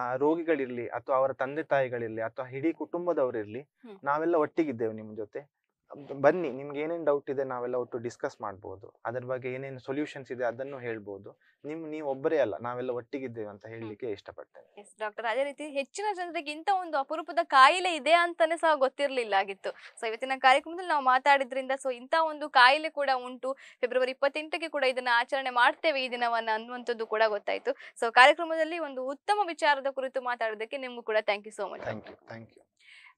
ಆ ರೋಗಿಗಳಿರ್ಲಿ ಅಥವಾ ಅವರ ತಂದೆ ತಾಯಿಗಳಿರ್ಲಿ ಅಥವಾ ಇಡೀ ಕುಟುಂಬದವರಿರ್ಲಿ ನಾವೆಲ್ಲ ಒಟ್ಟಿಗಿದ್ದೇವೆ ನಿಮ್ ಜೊತೆ ಬನ್ನಿ ನಿಮ್ಗೆ ಏನೇನು ಡೌಟ್ ಇದೆ ನಾವೆಲ್ಲ ಒಟ್ಟು ಡಿಸ್ಕಸ್ ಮಾಡ್ಬೋದು ಅದ್ರ ಬಗ್ಗೆ ಏನೇನು ಸೊಲ್ಯೂಷನ್ಸ್ ಇದೆ ಅದನ್ನು ಹೇಳ್ಬೋದು ನಿಮ್ ನೀವು ಒಬ್ಬರೇ ಅಲ್ಲ ನಾವೆಲ್ಲ ಒಟ್ಟಿಗಿದ್ದೇವೆ ಅಂತ ಹೇಳಲಿಕ್ಕೆ ಇಷ್ಟಪಡ್ತೇನೆ ಎಸ್ ಡಾಕ್ಟರ್ ಅದೇ ರೀತಿ ಹೆಚ್ಚಿನ ಜನರಿಗೆ ಇಂಥ ಒಂದು ಅಪರೂಪದ ಕಾಯಿಲೆ ಇದೆ ಅಂತಾನೆ ಸಹ ಗೊತ್ತಿರಲಿಲ್ಲ ಆಗಿತ್ತು ಸೊ ಇವತ್ತಿನ ಕಾರ್ಯಕ್ರಮದಲ್ಲಿ ನಾವು ಮಾತಾಡಿದ್ರಿಂದ ಸೊ ಇಂಥ ಒಂದು ಕಾಯಿಲೆ ಕೂಡ ಉಂಟು ಫೆಬ್ರವರಿ ಇಪ್ಪತ್ತೆಂಟಕ್ಕೆ ಕೂಡ ಇದನ್ನ ಆಚರಣೆ ಮಾಡ್ತೇವೆ ಈ ದಿನವನ್ನ ಅನ್ನುವಂಥದ್ದು ಕೂಡ ಗೊತ್ತಾಯ್ತು ಸೊ ಕಾರ್ಯಕ್ರಮದಲ್ಲಿ ಒಂದು ಉತ್ತಮ ವಿಚಾರದ ಕುರಿತು ಮಾತಾಡೋದಕ್ಕೆ ನಿಮ್ಗೂ ಕೂಡ thank you so much thank you thank you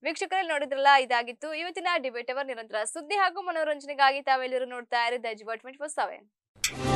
ವೀಕ್ಷಕರಲ್ಲಿ ನೋಡಿದ್ರಲ್ಲ ಇದಾಗಿತ್ತು ಇವತ್ತಿನ ಡಿಬೇಟ್ ಅವರ್ ನಿರಂತರ ಸುದ್ದಿ ಹಾಗೂ ಮನೋರಂಜನೆಗಾಗಿ ತಾವೆಲ್ಲರೂ ನೋಡ್ತಾ ಇರೋದು ಟ್ವೆಂಟಿ